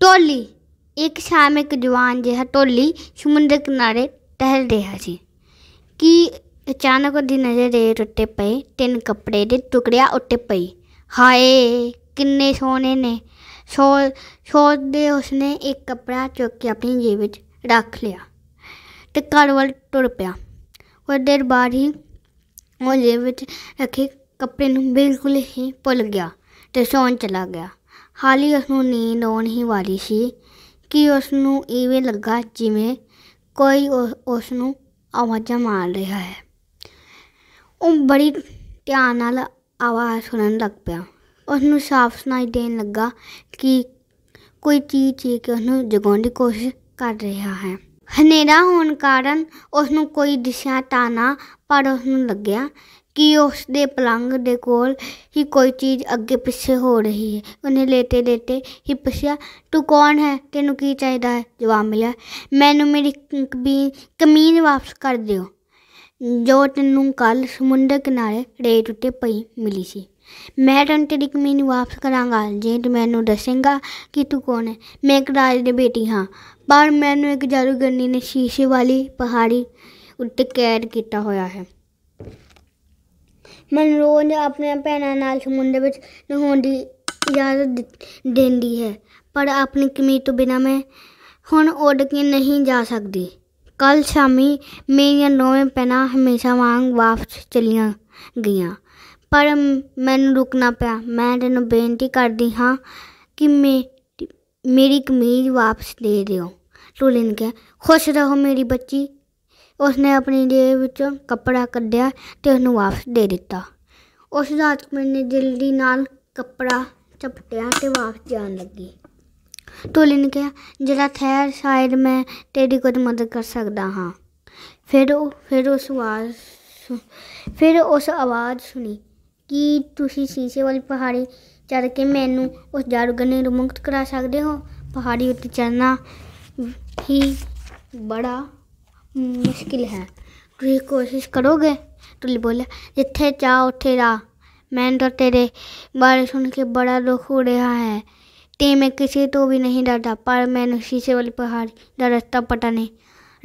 ਟੋਲੀ ਇੱਕ ਸ਼ਾਮ ਇੱਕ ਜਵਾਨ ਜਿਹਾ ਟੋਲੀ ਸਮੁੰਦਰ ਕਿਨਾਰੇ ਟਹਿਲ ਰਿਹਾ ਸੀ ਕਿ ਅਚਾਨਕ ਉਹਦੀ ਨਜ਼ਰ ਦੇ ਉੱਤੇ ਪਏ ਤਿੰਨ ਕੱਪੜੇ ਦੇ ਟੁਕੜਿਆ ਉੱਤੇ ਪਈ ਹਾਏ ਕਿੰਨੇ ਸੋਹਣੇ ਨੇ ਸੋ ਸੋਚਦੇ ਉਸਨੇ ਇੱਕ ਕੱਪੜਾ ਚੁੱਕ ਕੇ ਆਪਣੀ ਜੇਬ ਵਿੱਚ ਰੱਖ ਲਿਆ ਤੇ ਘਰ ਵੱਲ ਤੁਰ ਪਿਆ ਉਹ ਦੇਰ ਬਾਅਦ ਹੀ ਉਹ ਜੇਬ ਵਿੱਚ ਰੱਖੇ ਕੱਪੜੇ ਨੂੰ ਬਿਲਕੁਲ ਹੀ ਭੁੱਲ ਗਿਆ ਤੇ ਸੌਣ ਚਲਾ ਗਿਆ ਹਾਲੀ ਉਸ ਨੂੰ ਨੀਂਦ ਆਉਣ ਹੀ ਵਾਲੀ ਸੀ ਕਿ ਉਸ ਨੂੰ ਇਵੇਂ ਲੱਗਾ ਜਿਵੇਂ ਕੋਈ ਉਸ ਨੂੰ ਆਵਾਜ਼ਾਂ ਮਾਰ ਰਿਹਾ ਹੈ ਉਹ ਬੜੀ ਧਿਆਨ ਨਾਲ ਆਵਾਜ਼ ਸੁਣਨ ਲੱਗ ਪਿਆ ਉਸ ਨੂੰ ਸਾਫ਼ ਸੁਣਾਈ ਦੇਣ ਲੱਗਾ ਕਿ ਕੋਈ ਚੀਜ਼ ਚੀਕ ਉਸ ਨੂੰ ਜਗਾਉਣ ਦੀ ਕੋਸ਼ਿਸ਼ ਕਰ ਰਿਹਾ ਹੈ ਹਨੇਰਾ ਹੋਣ ਕਾਰਨ ਉਸ ਨੂੰ ਕੋਈ ਦਿਸ਼ਾ ਤਾਂ ਨਾ ਪਰ ਉਸ ਨੂੰ ਲੱਗਿਆ ਕਿ ਉਸ ਦੇ ਪਲੰਗ ਦੇ ਕੋਲ ਹੀ ਕੋਈ ਚੀਜ਼ ਅੱਗੇ ਪਿੱਛੇ ਹੋ ਰਹੀ ਹੈ ਉਹਨੇ ਲੇਟੇ ਲੇਟੇ ਹੀ ਪੁੱਛਿਆ ਤੂੰ ਕੌਣ ਹੈ ਤੈਨੂੰ ਕੀ ਚਾਹੀਦਾ ਹੈ ਜਵਾਬ ਮਿਲਿਆ ਮੈਨੂੰ ਮੇਰੀ ਕਮੀਨ ਵਾਪਸ ਕਰ ਦਿਓ ਜੋ ਤੈਨੂੰ ਕੱਲ ਸਮੁੰਦਰ ਕਿਨਾਰੇ ਰੇਤ ਉੱਤੇ ਪਈ ਮਿਲੀ ਸੀ ਮੈਂ ਤਾਂ ਤੇਰੀ ਕਮੀਨ ਵਾਪਸ ਕਰਾਂਗਾ ਜੇ ਤੂੰ ਮੈਨੂੰ ਦੱਸੇਂਗਾ ਕਿ ਤੂੰ ਕੌਣ ਹੈ ਮੈਂ ਇੱਕ ਰਾਜ ਦੀ ਬੇਟੀ ਹਾਂ ਪਰ ਮੈਨੂੰ ਇੱਕ ਜਾਦੂਗਰਨੀ ਨੇ ਸ਼ੀਸ਼ੇ ਵਾਲੀ ਪਹਾੜੀ ਉੱਤੇ ਕੈਦ ਕੀਤਾ ਹੋਇਆ ਹੈ ਮਨਰੋ ਨੇ ਆਪਣੇ ਭੈਣਾਂ ਨਾਲ ਸਮੁੰਦਰ ਵਿੱਚ ਨਹਾਉਣ ਦੀ ਇਜਾਜ਼ਤ ਦਿੰਦੀ ਹੈ ਪਰ ਆਪਣੀ ਕਮੀਜ਼ ਤੋਂ ਬਿਨਾਂ ਮੈਂ ਹੁਣ ਉੱਡ ਕੇ ਨਹੀਂ ਜਾ ਸਕਦੀ ਕੱਲ ਸ਼ਾਮੀ ਮੇਰੀਆਂ ਨੌਵੇਂ ਪੈਣਾ ਹਮੇਸ਼ਾ ਵਾਂਗ ਵਾਪਸ ਚਲੀਆਂ ਗਈਆਂ ਪਰ ਮੈਨੂੰ ਰੁਕਣਾ ਪਿਆ ਮੈਂ ਤੈਨੂੰ ਬੇਨਤੀ ਕਰਦੀ ਹਾਂ ਕਿ ਮੇਰੀ ਕਮੀਜ਼ ਵਾਪਸ ਦੇ ਦਿਓ ਟੋਲਿਨ ਕਿਹਾ ਖੁਸ਼ ਰਹੋ ਮੇਰੀ ਬੱਚੀ ਉਸਨੇ ਆਪਣੀ ਜੇਬ ਵਿੱਚੋਂ ਕੱਪੜਾ ਕੱਢਿਆ ਤੇ ਉਹਨੂੰ ਵਾਪਸ ਦੇ ਦਿੱਤਾ ਉਸ ਰਾਤ ਮੈਨੇ ਜਲਦੀ ਨਾਲ ਕੱਪੜਾ ਚਪਟਿਆ ਤੇ ਵਾਪਸ ਜਾਣ ਲੱਗੀ ਤੋਲਿਨ ਨੇ ਕਿਹਾ ਜਿਹੜਾ ਥੈਰ ਸ਼ਾਇਦ ਮੈਂ ਤੇਰੀ ਕੋਈ ਮਦਦ ਕਰ ਸਕਦਾ ਹਾਂ ਫਿਰ ਉਹ ਫਿਰ ਉਸ ਆਵਾਜ਼ ਫਿਰ ਉਸ ਆਵਾਜ਼ ਸੁਣੀ ਕਿ ਤੁਸੀਂ ਸ਼ੀਸ਼ੇ ਵਾਲੀ ਪਹਾੜੀ ਚੜ ਕੇ ਮੈਨੂੰ ਉਸ ਜਾਦੂਗਰ ਨੇ ਮੁਕਤ ਕਰਾ ਸਕਦੇ ਹੋ ਪਹਾੜੀ ਉੱਤੇ ਚੜਨਾ ਹੀ ਬੜਾ ਮੁਸ਼ਕਿਲ ਹੈ ਤੁਸੀਂ ਕੋਸ਼ਿਸ਼ ਕਰੋਗੇ ਟੁੱਲੀ ਬੋਲਿਆ ਜਿੱਥੇ ਚਾਹ ਉੱਥੇ ਰਾ ਮੈਂ ਤਾਂ ਤੇਰੇ ਬਾਰੇ ਸੁਣ ਕੇ ਬੜਾ ਦੁੱਖ ਹੋ ਰਿਹਾ ਹੈ ਤੇ ਮੈਂ ਕਿਸੇ ਤੋਂ ਵੀ ਨਹੀਂ ਡਰਦਾ ਪਰ ਮੈਨੂੰ ਸ਼ੀਸ਼ੇ ਵਾਲੀ ਪਹਾੜੀ ਦਾ ਰਸਤਾ ਪਤਾ ਨਹੀਂ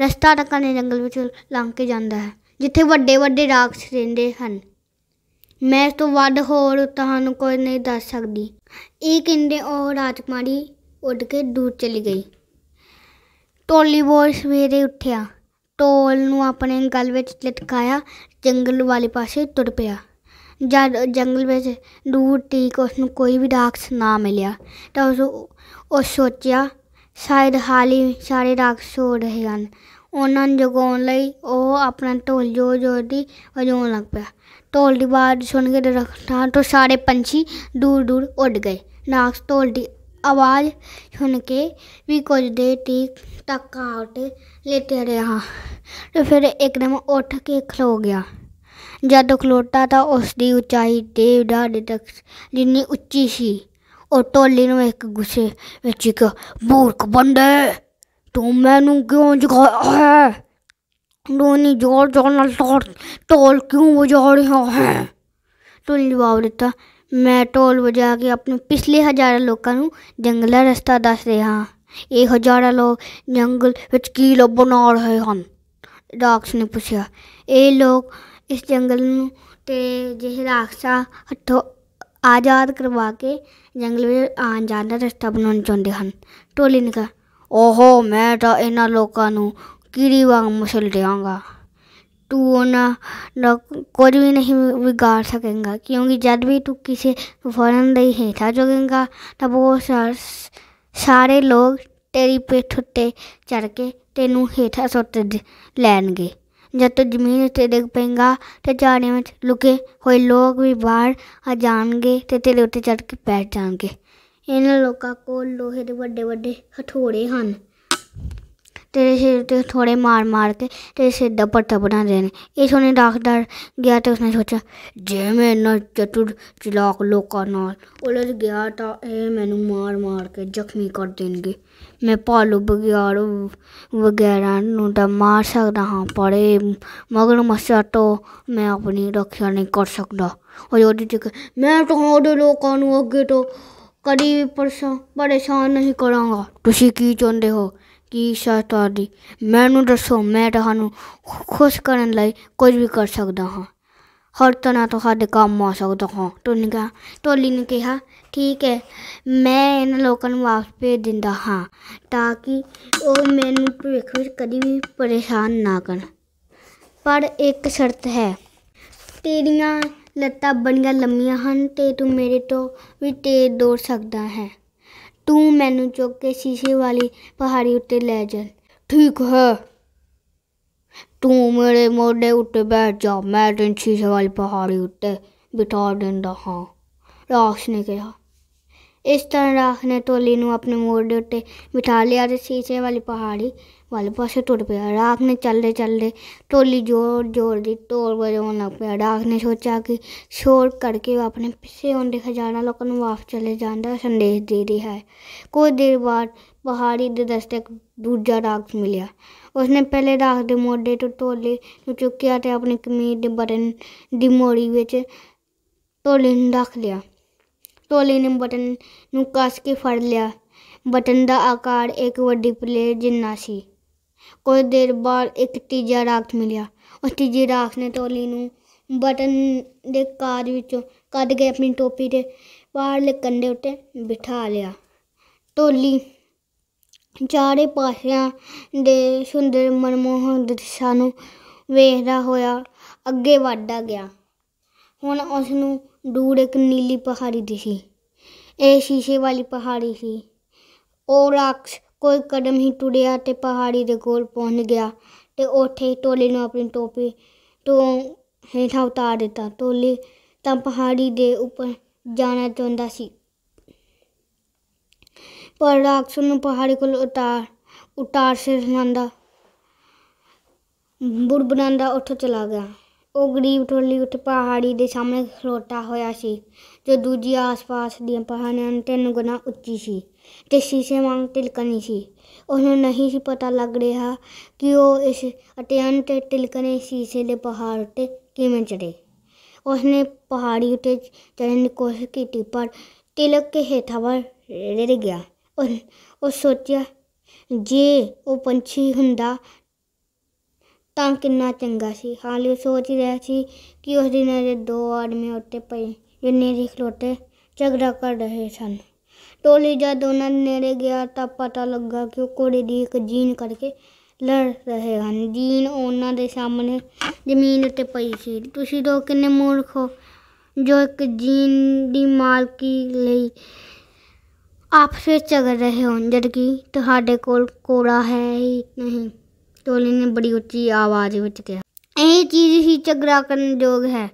ਰਸਤਾ ਤਾਂ ਕਨੇ ਜੰਗਲ ਵਿੱਚ ਲੰਘ ਕੇ ਜਾਂਦਾ ਹੈ ਜਿੱਥੇ ਵੱਡੇ ਵੱਡੇ ਰਾਖਸ਼ ਰਹਿੰਦੇ ਹਨ ਮੈਂ ਤੋਂ ਵੱਧ ਹੋਰ ਤੁਹਾਨੂੰ ਕੋਈ ਨਹੀਂ ਦੱਸ ਸਕਦੀ ਇਹ ਕਹਿੰਦੇ ਉਹ ਰਾਜਕੁਮਾਰੀ ਉੱਡ ਕੇ ਦੂਰ ਚਲੀ ਗਈ ਟੋਲੀ ਬੋਲ ਸਵੇਰੇ ਉੱਠਿਆ ਟੋਲ ਨੂੰ ਆਪਣੇ ਗਲ ਵਿੱਚ ਲਟਕਾਇਆ ਜੰਗਲ ਵਾਲੇ ਪਾਸੇ ਤੁਰ ਪਿਆ ਜਦ ਜੰਗਲ ਵਿੱਚ ਦੂਰ ਤੀਕ ਉਸ ਨੂੰ ਕੋਈ ਵੀ ਰਾਖਸ ਨਾ ਮਿਲਿਆ ਤਾਂ ਉਸ ਉਹ ਸੋਚਿਆ ਸ਼ਾਇਦ ਹਾਲੀ ਸਾਰੇ ਰਾਖਸ ਹੋ ਰਹੇ ਹਨ ਉਹਨਾਂ ਨੂੰ ਜਗਾਉਣ ਲਈ ਉਹ ਆਪਣਾ ਢੋਲ ਜੋਰ ਜੋਰ ਦੀ ਵਜਾਉਣ ਲੱਗ ਪਿਆ ਢੋਲ ਦੀ ਆਵਾਜ਼ ਸੁਣ ਕੇ ਰਖਤਾਂ ਤੋਂ ਸਾਰੇ ਪੰਛੀ ਦੂਰ ਦੂਰ ਉੱਡ ਗਏ ਰਾਖਸ ਢੋਲ ਦੀ ਆਵਾਜ਼ ਸੁਣ ਕੇ ਵੀ ਕੁਝ ਦੇ ਤੀਕ ਧੱਕਾ ਉੱਤੇ ਲੇਟੇ ਰਿਹਾ ਤੇ ਫਿਰ ਇੱਕਦਮ ਉੱਠ ਕੇ ਖਲੋ ਗਿਆ ਜਦ ਖਲੋਟਾ ਤਾਂ ਉਸ ਦੀ ਉਚਾਈ ਤੇ ਡਾਢੇ ਤੱਕ ਜਿੰਨੀ ਉੱਚੀ ਸੀ ਉਹ ਟੋਲੀ ਨੂੰ ਇੱਕ ਗੁੱਸੇ ਵਿੱਚ ਇੱਕ ਮੂਰਖ ਬੰਦੇ ਤੂੰ ਮੈਨੂੰ ਕਿਉਂ ਜਗਾਇਆ ਹੈ ਦੋਨੀ ਜੋਰ ਜੋਰ ਨਾਲ ਟੋਲ ਟੋਲ ਕਿਉਂ ਵਜਾ ਰਿਹਾ ਹੈ ਟੋਲੀ ਜਵਾਬ ਦਿੱਤਾ ਮੈਂ ਟੋਲ ਵਜਾ ਕੇ ਆਪਣੇ ਪਿਛਲੇ ਹਜ਼ਾਰਾਂ ਲੋਕਾਂ ਨੂੰ ਜੰਗਲਾ ਰਸਤਾ ਦੱਸ ਰਿਹਾ ਹਾਂ ਇਹ ਹਜ਼ਾਰਾਂ ਜੰਗਲ ਵਿੱਚ ਕੀ ਲੱਭ ਬਣਾ ਰਹੇ ਹਨ ਡਾਕਸ ਨੇ ਪੁੱਛਿਆ ਇਹ ਲੋਕ ਇਸ ਜੰਗਲ ਨੂੰ ਤੇ ਜਿਹੇ ਰਾਖਸਾ ਹੱਥੋਂ ਆਜ਼ਾਦ ਕਰਵਾ ਕੇ ਜੰਗਲ ਵਿੱਚ ਆਣ ਜਾਣ ਦਾ ਰਸਤਾ ਬਣਾਉਣ ਚਾਹੁੰਦੇ ਹਨ ਟੋਲੀ ਨੇ ਕਿਹਾ ਓਹੋ ਮੈਂ ਤਾਂ ਇਹਨਾਂ ਲੋਕਾਂ ਨੂੰ ਕੀੜੀ ਵਾਂਗ ਮਸਲ ਦੇਵਾਂਗਾ ਤੂੰ ਉਹਨਾਂ ਨਾ ਕੁਝ ਵੀ ਨਹੀਂ ਵਿਗਾੜ ਸਕੇਗਾ ਕਿਉਂਕਿ ਜਦ ਵੀ ਤੂੰ ਕਿਸੇ ਫੌਰਨ ਦੇ ਹੇਠਾ ਜੋਗੇਗਾ ਤਾਂ ਉਹ ਸਾਰੇ ਲੋਕ ਤੇਰੀ ਪਿੱਠ ਉੱਤੇ ਚੜ ਕੇ ਤੈਨੂੰ ਹੇਠਾਂ ਸੁੱਟ ਲੈਣਗੇ ਜਦ ਤੂੰ ਜ਼ਮੀਨ ਉੱਤੇ ਡਿੱਗ ਪੈਂਗਾ ਤੇ ਜਾਣੇ ਵਿੱਚ ਲੁਕੇ ਹੋਏ ਲੋਕ ਵੀ ਬਾਹਰ ਆ ਜਾਣਗੇ ਤੇ ਤੇਰੇ ਉੱਤੇ ਚੜ ਕੇ ਬੈਠ ਜਾਣਗੇ ਇਹਨਾਂ ਲੋਕਾਂ ਕੋਲ ਲੋਹੇ ਦੇ ਵੱਡੇ ਵੱਡੇ ਹਥੌੜੇ ਹਨ ਤੇਰੇ ਸਿਰ ਤੇ ਥੋੜੇ ਮਾਰ ਮਾਰ ਕੇ ਤੇ ਸਿਰ ਦਾ ਪੱਟਾ ਬਣਾਉਂਦੇ ਦੇਣ ਇਹ ਉਹਨੇ ਡਾਕਟਰ ਗਿਆ ਤੇ ਉਸਨੇ ਸੋਚਿਆ ਜੇ ਮੈਂ ਇੰਨਾ ਚਤੁਰ ਚਲਾਕ ਲੋਕਾਂ ਨਾਲ ਉਲਝ ਗਿਆ ਤਾਂ ਇਹ ਮੈਨੂੰ ਮਾਰ ਮਾਰ ਕੇ ਜ਼ਖਮੀ ਕਰ ਦੇਣਗੇ ਮੈਂ ਪਾਲੂ ਬਗਿਆਰ ਵਗੈਰਾ ਨੂੰ ਤਾਂ ਮਾਰ ਸਕਦਾ ਹਾਂ ਪਰ ਇਹ ਮਗਰ ਮਸਾ ਤੋਂ ਮੈਂ ਆਪਣੀ ਰੱਖਿਆ ਨਹੀਂ ਕਰ ਸਕਦਾ ਉਹ ਜੋਦੀ ਤੱਕ ਮੈਂ ਤਾਂ ਉਹਦੇ ਲੋਕਾਂ ਨੂੰ ਅੱਗੇ ਤੋਂ ਕਦੀ ਪਰੇਸ਼ਾਨ ਨਹੀਂ ਕਰਾਂਗਾ ਤੁਸੀਂ ਕੀ ਚਾਹੁੰਦੇ ਹੋ ਕੀ ਸ਼ਰਤ ਆਦੀ ਮੈਨੂੰ ਦੱਸੋ ਮੈਂ ਤੁਹਾਨੂੰ ਖੁਸ਼ ਕਰਨ ਲਈ ਕੁਝ ਵੀ ਕਰ ਸਕਦਾ ਹਾਂ ਹਰ ਤਨਾ ਤੁਹਾਡੇ ਕੰਮ ਆ ਸਕਦਾ ਹਾਂ ਟੋਨੀ ਕਹਾ ਟੋਲੀ ਨੇ ਕਿਹਾ ਠੀਕ ਹੈ ਮੈਂ ਇਹਨਾਂ ਲੋਕਾਂ ਨੂੰ ਵਾਪਸ ਭੇਜ ਦਿੰਦਾ ਹਾਂ ਤਾਂ ਕਿ ਉਹ ਮੈਨੂੰ ਭਵਿੱਖ ਵਿੱਚ ਕਦੀ ਵੀ ਪਰੇਸ਼ਾਨ ਨਾ ਕਰਨ ਪਰ ਇੱਕ ਸ਼ਰਤ ਹੈ ਤੇਰੀਆਂ ਲੱਤਾਂ ਬੜੀਆਂ ਲੰਮੀਆਂ ਹਨ ਤੇ ਤੂੰ ਮੇਰੇ ਤੋਂ ਵੀ ਤੇਜ਼ ਦੌੜ ਸਕਦਾ ਹੈ ਤੂੰ ਮੈਨੂੰ ਚੁੱਕ ਕੇ ਸ਼ੀਸ਼ੇ ਵਾਲੀ ਪਹਾੜੀ ਉੱਤੇ ਲੈ ਜਾ ਠੀਕ ਹੈ ਤੂੰ ਮੇਰੇ ਮੋਢੇ ਉੱਤੇ ਬੈਠ ਜਾ ਮੈਂ ਤੈਨੂੰ ਸ਼ੀਸ਼ੇ ਵਾਲੀ ਪਹਾੜੀ ਉੱਤੇ ਬਿਠਾ ਦਿੰਦਾ ਹਾਂ ਰਾਖ ਨੇ ਕਿਹਾ ਇਸ ਤਰ੍ਹਾਂ ਰਾਖ ਨੇ ਟੋਲੀ ਨੂੰ ਆਪਣੇ ਮੋਢੇ ਉੱਤੇ ਬਿਠਾ ਲਿਆ ਤੇ ਸ਼ੀਸ਼ੇ ਵਾਲੀ ਪਹਾੜੀ ਵਾਲੇ ਪਾਸੇ ਟੁੱਟ ਪਿਆ ਰਾਖ ਨੇ ਚੱਲਦੇ ਚੱਲਦੇ ਟੋਲੀ ਜ਼ੋਰ ਜ਼ੋਰ ਦੀ ਟੋਲ ਵਜਾਉਣ ਲੱਗ ਪਿਆ ਰਾਖ ਨੇ ਸੋਚਿਆ ਕਿ ਸ਼ੋਰ ਕਰਕੇ ਆਪਣੇ ਪਿੱਛੇ ਹੁੰਦੇ ਖਜ਼ਾਨਾ ਲੋਕਾਂ ਨੂੰ ਵਾਪਸ ਚਲੇ ਜਾਣ ਦਾ ਸੰਦੇਸ਼ ਦੇ ਰਿਹਾ ਹੈ ਕੁਝ ਦੇਰ ਬਾਅਦ ਪਹਾੜੀ ਦੇ ਦਸਤੇ ਦੂਜਾ ਰਾਖ ਮਿਲਿਆ ਉਸਨੇ ਪਹਿਲੇ ਰਾਖ ਦੇ ਮੋਢੇ ਤੋਂ ਟੋਲੀ ਨੂੰ ਚੁੱਕਿਆ ਤੇ ਆਪਣੀ ਕਮੀਜ਼ ਦੇ ਬਟਨ ਦੀ ਮੋੜੀ ਵਿੱਚ ਟੋਲੀ ਨੂੰ ਰੱਖ ਲਿਆ ਟੋਲੀ ਨੇ ਬਟਨ ਨੂੰ ਕੱਸ ਕੇ ਫੜ ਲਿਆ ਬਟਨ ਦਾ ਆਕਾਰ ਇੱਕ ਵੱਡੀ ਪਲੇਟ ਜਿੰਨਾ ਸੀ ਕੁਝ ਦੇਰ ਬਾਅਦ ਇੱਕ ਤੀਜਾ ਰਾਖ ਮਿਲਿਆ ਉਸ ਤੀਜੇ ਰਾਖ ਨੇ ਟੋਲੀ ਨੂੰ ਬਟਨ ਦੇ ਕਾਰ ਵਿੱਚੋਂ ਕੱਢ ਕੇ ਆਪਣੀ ਟੋਪੀ ਦੇ ਬਾਹਰਲੇ ਕੰਡੇ ਉੱਤੇ ਬਿਠਾ ਲਿਆ ਟੋਲੀ ਚਾਰੇ ਪਾਸਿਆਂ ਦੇ ਸੁੰਦਰ ਮਨਮੋਹਕ ਦ੍ਰਿਸ਼ਾਂ ਨੂੰ ਵੇਖਦਾ ਹੋਇਆ ਅੱਗੇ ਵੱਧਦਾ ਗਿਆ ਹੁਣ ਉਸ ਨੂੰ ਦੂਰ ਇੱਕ ਨੀਲੀ ਪਹਾੜੀ ਦਿਖੀ ਇਹ ਸ਼ੀਸ਼ੇ ਵਾਲੀ ਪਹਾੜੀ ਸੀ ਉਹ ਰਾਖਸ਼ ਕੋਈ ਕਦਮ ਹੀ ਟੁੜਿਆ ਤੇ ਪਹਾੜੀ ਦੇ ਕੋਲ ਪਹੁੰਚ ਗਿਆ ਤੇ ਉੱਥੇ ਹੀ ਟੋਲੀ ਨੂੰ ਆਪਣੀ ਟੋਪੀ ਤੋਂ ਹੇਠਾਂ ਉਤਾਰ ਦਿੱਤਾ ਟੋਲੀ ਤਾਂ ਪਹਾੜੀ ਦੇ ਉੱਪਰ ਜਾਣਾ ਚਾਹੁੰਦਾ ਸੀ ਪਰ ਰਾਕਸ਼ ਨੂੰ ਪਹਾੜੀ ਕੋਲ ਉਤਾਰ ਉਤਾਰ ਸੇ ਬੁਰ ਬੁਰਬਨਾਂਦਾ ਉੱਥੇ ਚਲਾ ਗਿਆ ਉਹ ਗਰੀਬ ਟੋਲੀ ਉੱਤੇ ਪਹਾੜੀ ਦੇ ਸਾਹਮਣੇ ਖਲੋਟਾ ਹੋਇਆ ਸੀ ਤੇ ਦੂਜੀ ਆਸ-ਪਾਸ ਦੀਆਂ ਪਹਾੜੀਆਂ ਤਿੰਨ ਗੁਣਾ ਉੱਚੀ ਸੀ ਤੇ ਸ਼ੀਸ਼ੇ ਵਾਂਗ ਤਿਲਕਣੀ ਸੀ ਉਹਨੂੰ ਨਹੀਂ ਸੀ ਪਤਾ ਲੱਗ ਰਿਹਾ ਕਿ ਉਹ ਇਸ ਅਤਿਅੰਤ ਤਿਲਕਣੇ ਸ਼ੀਸ਼ੇ ਦੇ ਪਹਾੜ ਤੇ ਕਿਵੇਂ ਚੜੇ ਉਸਨੇ ਪਹਾੜੀ ਉੱਤੇ ਚੜ੍ਹਨ ਦੀ ਕੋਸ਼ਿਸ਼ ਕੀਤੀ ਪਰ ਤਿਲਕ ਕੇ ਹੇਠਾਂ ਵੱਲ ਰਿੜ ਗਿਆ ਉਹ ਸੋਚਿਆ ਜੇ ਉਹ ਪੰਛੀ ਹੁੰਦਾ ਤਾਂ ਕਿੰਨਾ ਚੰਗਾ ਸੀ ਹਾਲੇ ਸੋਚ ਰਿਹਾ ਸੀ ਕਿ ਉਸ ਦਿਨ ਦੇ ਦੋ ਆਦਮੀ ਉੱਤੇ ਪਏ ਜਿੰਨੇ ਦੀ ਖਲੋਟੇ ਝਗੜਾ ਕਰ ਰਹੇ ਸਨ ਟੋਲੀ ਜਦ ਉਹਨਾਂ ਨੇੜੇ ਗਿਆ ਤਾਂ ਪਤਾ ਲੱਗਾ ਕਿ ਉਹ ਕੋੜੇ ਦੀ ਇੱਕ ਜੀਨ ਕਰਕੇ ਲੜ ਰਹੇ ਹਨ ਜੀਨ ਉਹਨਾਂ ਦੇ ਸਾਹਮਣੇ ਜ਼ਮੀਨ ਉੱਤੇ ਪਈ ਸੀ ਤੁਸੀਂ ਲੋਕ ਕਿੰਨੇ ਮੂਰਖ ਹੋ ਜੋ ਇੱਕ ਜੀਨ ਦੀ ਮਾਲਕੀ ਲਈ ਆਪਸੇ ਝਗੜ ਰਹੇ ਹੋ ਜਦ ਕਿ ਤੁਹਾਡੇ ਕੋਲ ਕੋੜਾ ਹੈ ਹੀ ਨਹੀਂ ਟੋਲੀ ਨੇ ਬੜੀ ਉੱਚੀ ਆਵਾਜ਼ ਵਿੱਚ ਕਿਹਾ ਇਹ ਚੀਜ਼ ਹੀ ਝਗੜਾ ਕਰਨ ਯੋਗ ਹੈ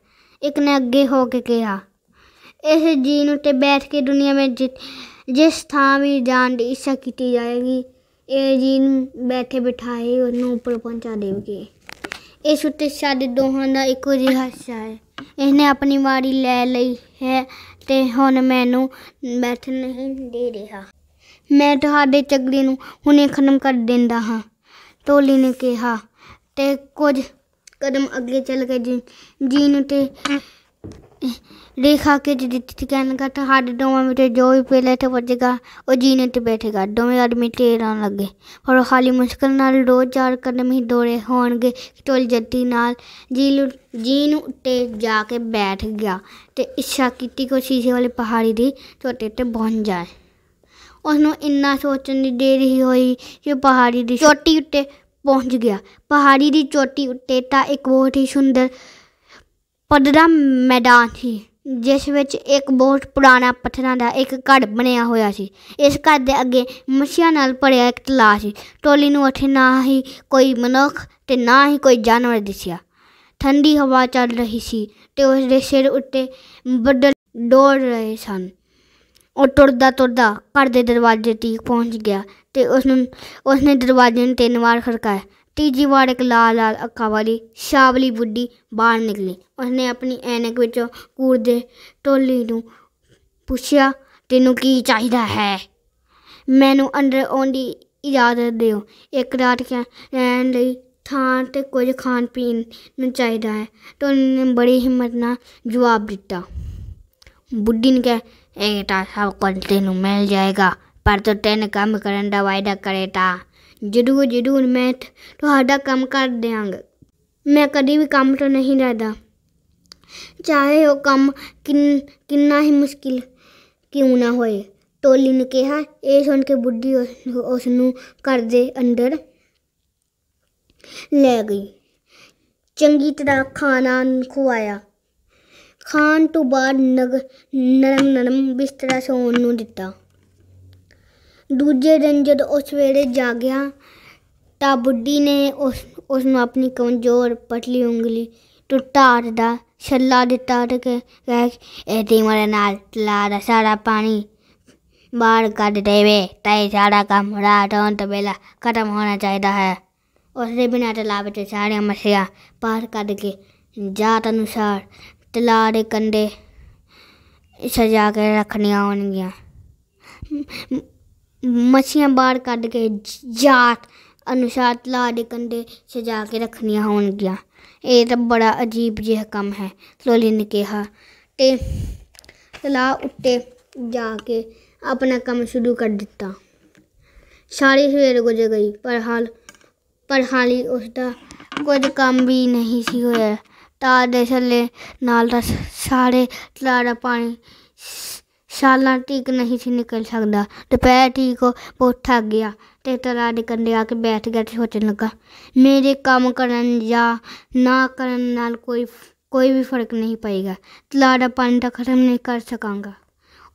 ਇੱਕ ਨੇ ਅੱਗੇ ਹੋ ਕੇ ਕਿਹਾ ਇਸ ਜੀਨ ਉਤੇ ਬੈਠ ਕੇ ਦੁਨੀਆ ਵਿੱਚ ਜਿਸ ਥਾਂ ਵੀ ਜਾਣ ਦੀ ਇੱਛਾ ਕੀਤੀ ਜਾਏਗੀ ਇਹ ਜੀਨ ਬੈਠੇ ਬਿਠਾਏ ਉਹਨੂੰ ਉੱਪਰ ਪਹੁੰਚਾ ਦੇਵਗੇ ਇਸ ਉੱਤੇ ਸਾਡੇ ਦੋਹਾਂ ਦਾ ਇੱਕੋ ਜਿਹਾ ਹਿੱਸਾ ਹੈ ਇਹਨੇ ਆਪਣੀ ਵਾਰੀ ਲੈ ਲਈ ਹੈ ਤੇ ਹੁਣ ਮੈਨੂੰ ਬੈਠ ਨਹੀਂ ਦੇ ਰਿਹਾ ਮੈਂ ਤੁਹਾਡੇ ਚਗਲੇ ਨੂੰ ਹੁਣੇ ਖਤਮ ਕਰ ਦਿੰਦਾ ਹਾਂ ਟੋਲੀ ਨੇ ਕਿਹਾ ਤੇ ਕੁਝ ਕਦਮ ਅੱਗੇ ਚੱਲ ਕੇ ਜੀਨ ਤੇ ਜੀ ਦਿੱਤੀ जितने ਕਹਿਣ का ਤਾਂ ਹੱਡ दोनों में ਜੋ ਵੀ भी ਤੇ थे ਉਹ ਜੀਨੇ ਤੇ ਬੈਠੇਗਾ ਦੋਵੇਂ ਆਦਮੀ ਤੇਰਾਂ ਲੱਗੇ ਪਰ ਉਹ ਖਾਲੀ ਮੁਸ਼ਕਲ ਨਾਲ ਦੋ ਚਾਰ ਕਦਮ ਹੀ ਦੌੜੇ ਹੋਣਗੇ ਟੋਲ ਜੱਤੀ ਨਾਲ ਜੀਨ ਜੀਨ ਉੱਤੇ ਜਾ ਕੇ ਬੈਠ ਗਿਆ ਤੇ ਇੱਛਾ ਕੀਤੀ ਕੋ ਸ਼ੀਸ਼ੇ ਵਾਲੀ ਪਹਾੜੀ ਦੀ ਛੋਟੇ ਤੇ ਪਹੁੰਚ ਜਾਏ ਉਸ ਨੂੰ ਇੰਨਾ ਸੋਚਣ ਦੀ ਦੇਰ ਹੀ ਹੋਈ ਕਿ ਪਹਾੜੀ ਦੀ ਚੋਟੀ ਉੱਤੇ ਪਹੁੰਚ ਗਿਆ ਪਹਾੜੀ ਦੀ ਚੋਟੀ ਉੱਤੇ ਤਾਂ ਇੱਕ ਬਹੁਤ ਹੀ ਸੁੰਦਰ ਪੱਧਰਾ ਮੈਦਾਨ ਸੀ ਜਿਸ ਵਿੱਚ ਇੱਕ ਬਹੁਤ ਪੁਰਾਣਾ ਪੱਥਰਾਂ ਦਾ ਇੱਕ ਘੜ ਬਣਿਆ ਹੋਇਆ ਸੀ ਇਸ ਘਰ ਦੇ ਅੱਗੇ ਮੱਛੀਆਂ ਨਾਲ ਭਰਿਆ ਇੱਕ ਤਲਾਅ ਸੀ ਟੋਲੀ ਨੂੰ ਉੱਥੇ ਨਾ ਹੀ ਕੋਈ ਮਨੁੱਖ ਤੇ ਨਾ ਹੀ ਕੋਈ ਜਾਨਵਰ ਦਿਸਿਆ ਠੰਡੀ ਹਵਾ ਚੱਲ ਰਹੀ ਸੀ ਤੇ ਉਸ ਦੇ ਸਿਰ ਉੱਤੇ ਬੱਦਲ ਡੋੜ ਰਹੇ ਸਨ ਉਹ ਟੁਰਦਾ ਟੁਰਦਾ ਘਰ ਦੇ ਦਰਵਾਜ਼ੇ ਤੀਕ ਪਹੁੰਚ ਗਿਆ ਤੇ ਉਸ ਨੂੰ ਉਸਨੇ ਦਰਵਾਜ਼ੇ ਨੂੰ ਤਿੰਨ ਵਾਰ ਖੜਕਾਇਆ ਤੀਜੀ ਵਾਰ ਇੱਕ ਲਾਲ-ਲਾਲ ਅੱਖਾਂ ਵਾਲੀ ਸ਼ਾਵਲੀ ਬੁੱਢੀ ਬਾਹਰ ਨਿਕਲੀ। ਉਸਨੇ ਆਪਣੀ ਐਨਕ ਵਿੱਚੋਂ ਕੂੜ ਦੇ ਟੋਲੀ ਨੂੰ ਪੁੱਛਿਆ, "ਤੈਨੂੰ ਕੀ ਚਾਹੀਦਾ ਹੈ?" "ਮੈਨੂੰ ਅੰਦਰ ਆਉਣ ਦੀ ਇਜਾਜ਼ਤ ਦਿਓ। ਇੱਕ ਰਾਤ ਰਹਿਣ ਲਈ ਥਾਂ ਤੇ ਕੁਝ ਖਾਣ-ਪੀਣ ਨੂੰ ਚਾਹੀਦਾ ਹੈ।" ਟੋਲੀ ਨੇ ਬੜੀ ਹਿੰਮਤ ਨਾਲ ਜਵਾਬ ਦਿੱਤਾ। ਬੁੱਢੀ ਨੇ ਕਿਹਾ, "ਇਹ ਤਾਂ ਸਭ ਕੁਝ ਤੈਨੂੰ ਮਿਲ ਜਾਏਗਾ, ਪਰ ਤੂੰ ਤੈਨੂੰ ਕੰਮ ਕਰਨ ਦਾ ਵਾਅਦਾ ਕਰੇ ਤਾਂ ਜ਼ਰੂਰ ਜ਼ਰੂਰ ਮੈਂ ਤੁਹਾਡਾ ਕੰਮ ਕਰ ਦਿਆਂਗਾ ਮੈਂ ਕਦੀ ਵੀ ਕੰਮ ਤੋਂ ਨਹੀਂ ਡਰਦਾ ਚਾਹੇ ਉਹ ਕੰਮ ਕਿੰਨਾ ਹੀ ਮੁਸ਼ਕਿਲ ਕਿਉਂ ਨਾ ਹੋਏ ਟੋਲੀ ਨੇ ਕਿਹਾ ਇਹ ਸੁਣ ਕੇ ਬੁੱਢੀ ਉਸ ਨੂੰ ਘਰ ਦੇ ਅੰਦਰ ਲੈ ਗਈ ਚੰਗੀ ਤਰ੍ਹਾਂ ਖਾਣਾ ਖਵਾਇਆ ਖਾਣ ਤੋਂ ਬਾਅਦ ਨਰਮ ਨਰਮ ਬਿਸਤਰਾ ਸੌਣ ਨੂੰ ਦਿੱਤਾ ਦੂਜੇ ਦਿਨ ਜਦੋਂ ਉਹ ਸਵੇਰੇ ਜਾਗਿਆ ਤਾਂ ਬੁੱਢੀ ਨੇ ਉਸ ਉਸ ਨੂੰ ਆਪਣੀ ਕਮਜ਼ੋਰ ਪਤਲੀ ਉਂਗਲੀ ਟੁੱਟਾਰ ਦਾ ਛੱਲਾ ਦਿੱਤਾ ਤੇ ਕਹਿ ਇਹਦੇ ਮਰੇ ਨਾਲ ਤਲਾ ਦਾ ਸਾਰਾ ਪਾਣੀ ਬਾਹਰ ਕੱਢ ਦੇਵੇ ਤਾਂ ਇਹ ਸਾਰਾ ਕੰਮ ਰਾਤ ਹੋਣ ਤੋਂ ਪਹਿਲਾਂ ਖਤਮ ਹੋਣਾ ਚਾਹੀਦਾ ਹੈ ਉਸ ਦੇ ਬਿਨਾਂ ਤਲਾ ਵਿੱਚ ਸਾਰੀਆਂ ਮੱਛੀਆਂ ਬਾਹਰ ਕੱਢ ਕੇ ਜਾਤ ਅਨੁਸਾਰ ਤਲਾ ਦੇ ਕੰਢੇ ਸਜਾ ਕੇ ਰੱਖਣੀਆਂ ਹੋਣਗੀਆਂ ਮੱਛੀਆਂ ਬਾੜ ਕੱਢ ਕੇ ਜਾਤ ਅਨੁਸਾਰ ਤਲਾ ਦੇ ਕੰਡੇ ਸਜਾ ਕੇ ਰੱਖਣੀਆਂ ਹੋਣਗੀਆਂ ਇਹ ਤਾਂ ਬੜਾ ਅਜੀਬ ਜਿਹਾ ਕੰਮ ਹੈ ਲੋਲੀ ਨੇ ਕਿਹਾ ਤੇ ਤਲਾ ਉੱਤੇ ਜਾ ਕੇ ਆਪਣਾ ਕੰਮ ਸ਼ੁਰੂ ਕਰ ਦਿੱਤਾ ਸਾਰੀ ਸਵੇਰ ਗੁਜ਼ਰ ਗਈ ਪਰ ਹਾਲ ਪਰ ਹਾਲੀ ਉਸ ਦਾ ਕੁਝ ਕੰਮ ਵੀ ਨਹੀਂ ਸੀ ਹੋਇਆ ਤਾਂ ਦੇ ਥੱਲੇ ਨਾਲ ਦਾ ਸਾਰੇ ਤਲਾ ਦਾ ਪਾਣੀ ਸ਼ਾਲਾ ਠੀਕ ਨਹੀਂ ਸੀ ਨਿਕਲ ਸਕਦਾ ਦੁਪਹਿਰ ਠੀਕ ਉਹ ਥੱਕ ਗਿਆ ਤੇ ਤਰਾ ਦੇ ਕੰਢੇ ਆ ਕੇ ਬੈਠ ਗਿਆ ਤੇ ਸੋਚਣ ਲੱਗਾ ਮੇਰੇ ਕੰਮ ਕਰਨ ਜਾਂ ਨਾ ਕਰਨ ਨਾਲ ਕੋਈ ਕੋਈ ਵੀ ਫਰਕ ਨਹੀਂ ਪਏਗਾ ਤਲਾ ਦਾ ਪਾਣੀ ਤਾਂ ਖਤਮ ਨਹੀਂ ਕਰ ਸਕਾਂਗਾ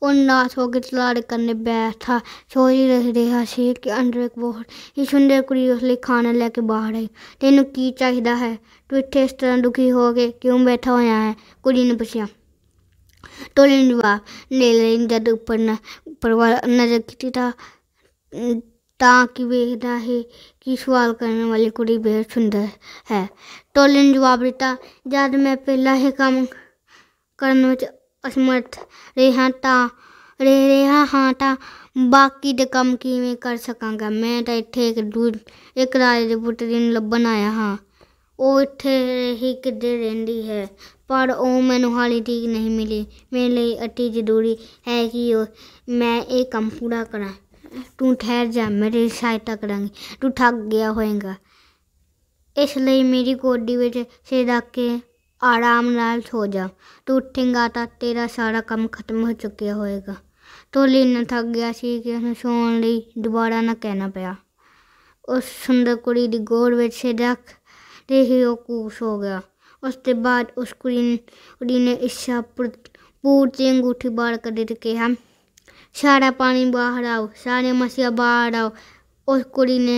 ਉਹ ਨਾਸ ਹੋ ਕੇ ਤਲਾ ਦੇ ਕੰਢੇ ਬੈਠਾ ਸੋਚ ਰਿਹਾ ਸੀ ਕਿ ਅੰਦਰ ਇੱਕ ਬਹੁਤ ਹੀ ਸੁੰਦਰ ਕੁੜੀ ਉਸ ਲਈ ਖਾਣਾ ਲੈ ਕੇ ਬਾਹਰ ਆਈ ਤੈਨੂੰ ਕੀ ਚਾਹੀਦਾ ਹੈ ਤੂੰ ਇੱਥੇ ਇਸ ਤਰ੍ਹਾਂ ਦੁਖੀ ਹੋ ਕੇ ਕਿਉਂ ਬੈਠਾ ਹੋਇਆ ਹੈ ਕੁੜੀ ਨੇ ਪੁੱਛਿਆ Tolan ਜਵਾਬ ਨੇ ਲੈਣ ਜਦ ਉੱਪਰ ਪਰਵਾਹ ਨਜ਼ਰ ਕੀਤੀ ਤਾਂ ਤਾਂ ਕਿ ਵੇਖਦਾ ਹੈ ਕਿ ਸਵਾਲ ਕਰਨ ਵਾਲੀ ਕੁੜੀ ਬੇਹੱਦ ਸੁੰਦਰ ਹੈ ਟੋਲਨ ਜਵਾਬ ਦਿੱਤਾ ਜਦ ਮੈਂ ਪਹਿਲਾ ਹੀ ਕੰਮ ਕਰਨ ਵਿੱਚ ਅਸਮਰਥ ਰਿਹਾ ਤਾਂ ਰਹਿ ਰਿਹਾ ਹਾਂ ਤਾਂ ਬਾਕੀ ਦੇ ਕੰਮ ਕਿਵੇਂ ਕਰ ਸਕਾਂਗਾ ਮੈਂ ਤਾਂ ਇੱਥੇ ਇੱਕ ਦੂ ਇੱਕ ਰਾਜ ਦੇ ਪੁੱਤ ਦੀ ਲੱਭਣ ਆਇਆ ਹਾਂ ਉਹ ਇੱਥੇ ਹੀ ਕਿੱਦੇ ਰਹਿੰਦੀ ਹੈ ਪਰ ਉਹ ਮੈਨੂੰ ਹਾਲੇ ਠੀਕ ਨਹੀਂ ਮਿਲੀ ਮੇਰੇ ਲਈ ਅਤੀ ਜ਼ਰੂਰੀ ਹੈ ਕਿ ਮੈਂ ਇਹ ਕੰਮ ਪੂਰਾ ਕਰਾਂ ਤੂੰ ਠਹਿਰ ਜਾ ਮੇਰੀ ਸਹਾਇਤਾ ਕਰਾਂਗੀ ਤੂੰ ਥੱਕ ਗਿਆ ਹੋਏਗਾ ਇਸ ਲਈ ਮੇਰੀ ਗੋਡੀ ਵਿੱਚ ਸਿਰ ਕੇ ਆਰਾਮ ਨਾਲ ਸੋ ਜਾ ਤੂੰ ਉੱਠੇਗਾ ਤਾਂ ਤੇਰਾ ਸਾਰਾ ਕੰਮ ਖਤਮ ਹੋ ਚੁੱਕਿਆ ਹੋਏਗਾ ਤੋਲੀ ਨਾ ਥੱਕ ਗਿਆ ਸੀ ਕਿ ਉਸਨੂੰ ਸੌਣ ਲਈ ਦੁਬਾਰਾ ਨਾ ਕਹਿਣਾ ਪਿਆ ਉਸ ਸੁੰਦਰ ਕੁੜੀ ਦੀ ਗੋਦ ਵਿੱਚ ਸਿਰ ਰੱਖ ਹੀ ਉਹ ਕੂਸ ਹੋ ਗਿਆ उसके बाद उस ਉਸ ਕੁੜੀ ਕੁੜੀ ਨੇ ਇੱਛਾ ਪੂਰਤੀ ਅੰਗੂਠੀ ਬਾਹਰ ਕੱਢ ਕੇ ਕਿਹਾ ਸਾਰਾ आओ ਬਾਹਰ ਆਓ ਸਾਰੇ ਮਸੀਹਾ उस कुड़ी ने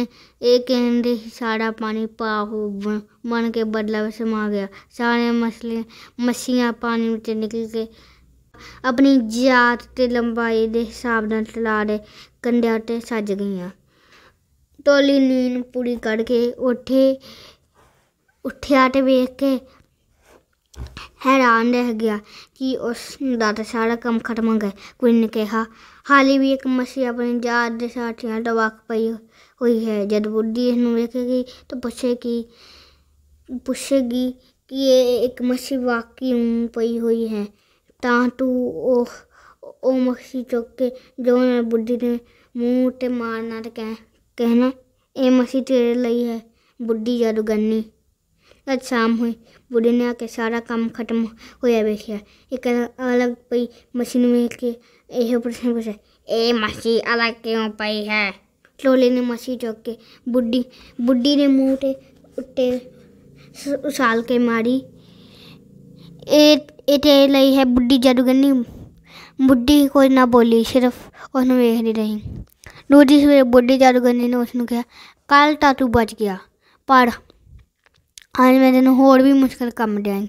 एक कहते ही सारा पानी पाहू बन के बदला में समा गया सारे मसले मछियाँ पानी में निकल के अपनी जात ते लंबाई के हिसाब न तला दे उत्ते सज गई टोली नींद पूरी कड़ के उठे उठ्या वेख के ਹੈਰਾਨ ਰਹਿ ਗਿਆ ਕਿ ਉਸ ਦਾ ਤਾਂ ਸਾਰਾ ਕੰਮ ਖਤਮ ਹੋ ਗਿਆ ਕੁਇਨ ਨੇ ਕਿਹਾ ਹਾਲੀ ਵੀ ਇੱਕ ਮਸੀ ਆਪਣੀ ਜਾਤ ਦੇ ਸਾਥੀਆਂ ਦਾ ਵਕ ਪਈ ਹੋਈ ਹੈ ਜਦ ਬੁੱਢੀ ਇਸ ਨੂੰ ਵੇਖੇਗੀ ਤਾਂ ਪੁੱਛੇਗੀ ਪੁੱਛੇਗੀ ਕਿ ਇਹ ਇੱਕ ਮਸੀ ਵਾਕੀ ਪਈ ਹੋਈ ਹੈ ਤਾਂ ਤੂੰ ਉਹ ਉਹ ਮਸੀ ਚੁੱਕ ਕੇ ਜੋ ਨੇ ਬੁੱਢੀ ਨੇ ਮੂੰਹ ਤੇ ਮਾਰਨਾ ਤੇ ਕਹਿਣਾ ਇਹ ਮਸੀ ਤੇਰੇ ਲਈ ਹੈ ਬੁੱਢੀ ਜਾਦੂਗਰਨੀ तब शाम हुई ने आके सारा काम खत्म होया बैठा एक अलग पई मशीन में के यह प्रश्न पूछा ए मसी अलग क्यों पई है लोले ने मसी चौक के बुढ़ी बुढ़ी ने मुँह उठे उठे उछाल के मारी ए ते लई है बुढ़ी जादूगरनी बुढ़ी कोई ना बोली सिर्फ उसने नहीं रही दूसरी सवेरे बुढ़ी जादूगरनी ने उसने कहा कल ता तू बच गया पर ਅੱਜ ਮੈਂ ਤੈਨੂੰ ਹੋਰ ਵੀ ਮੁਸ਼ਕਲ ਕੰਮ ਦੇਵਾਂਗੀ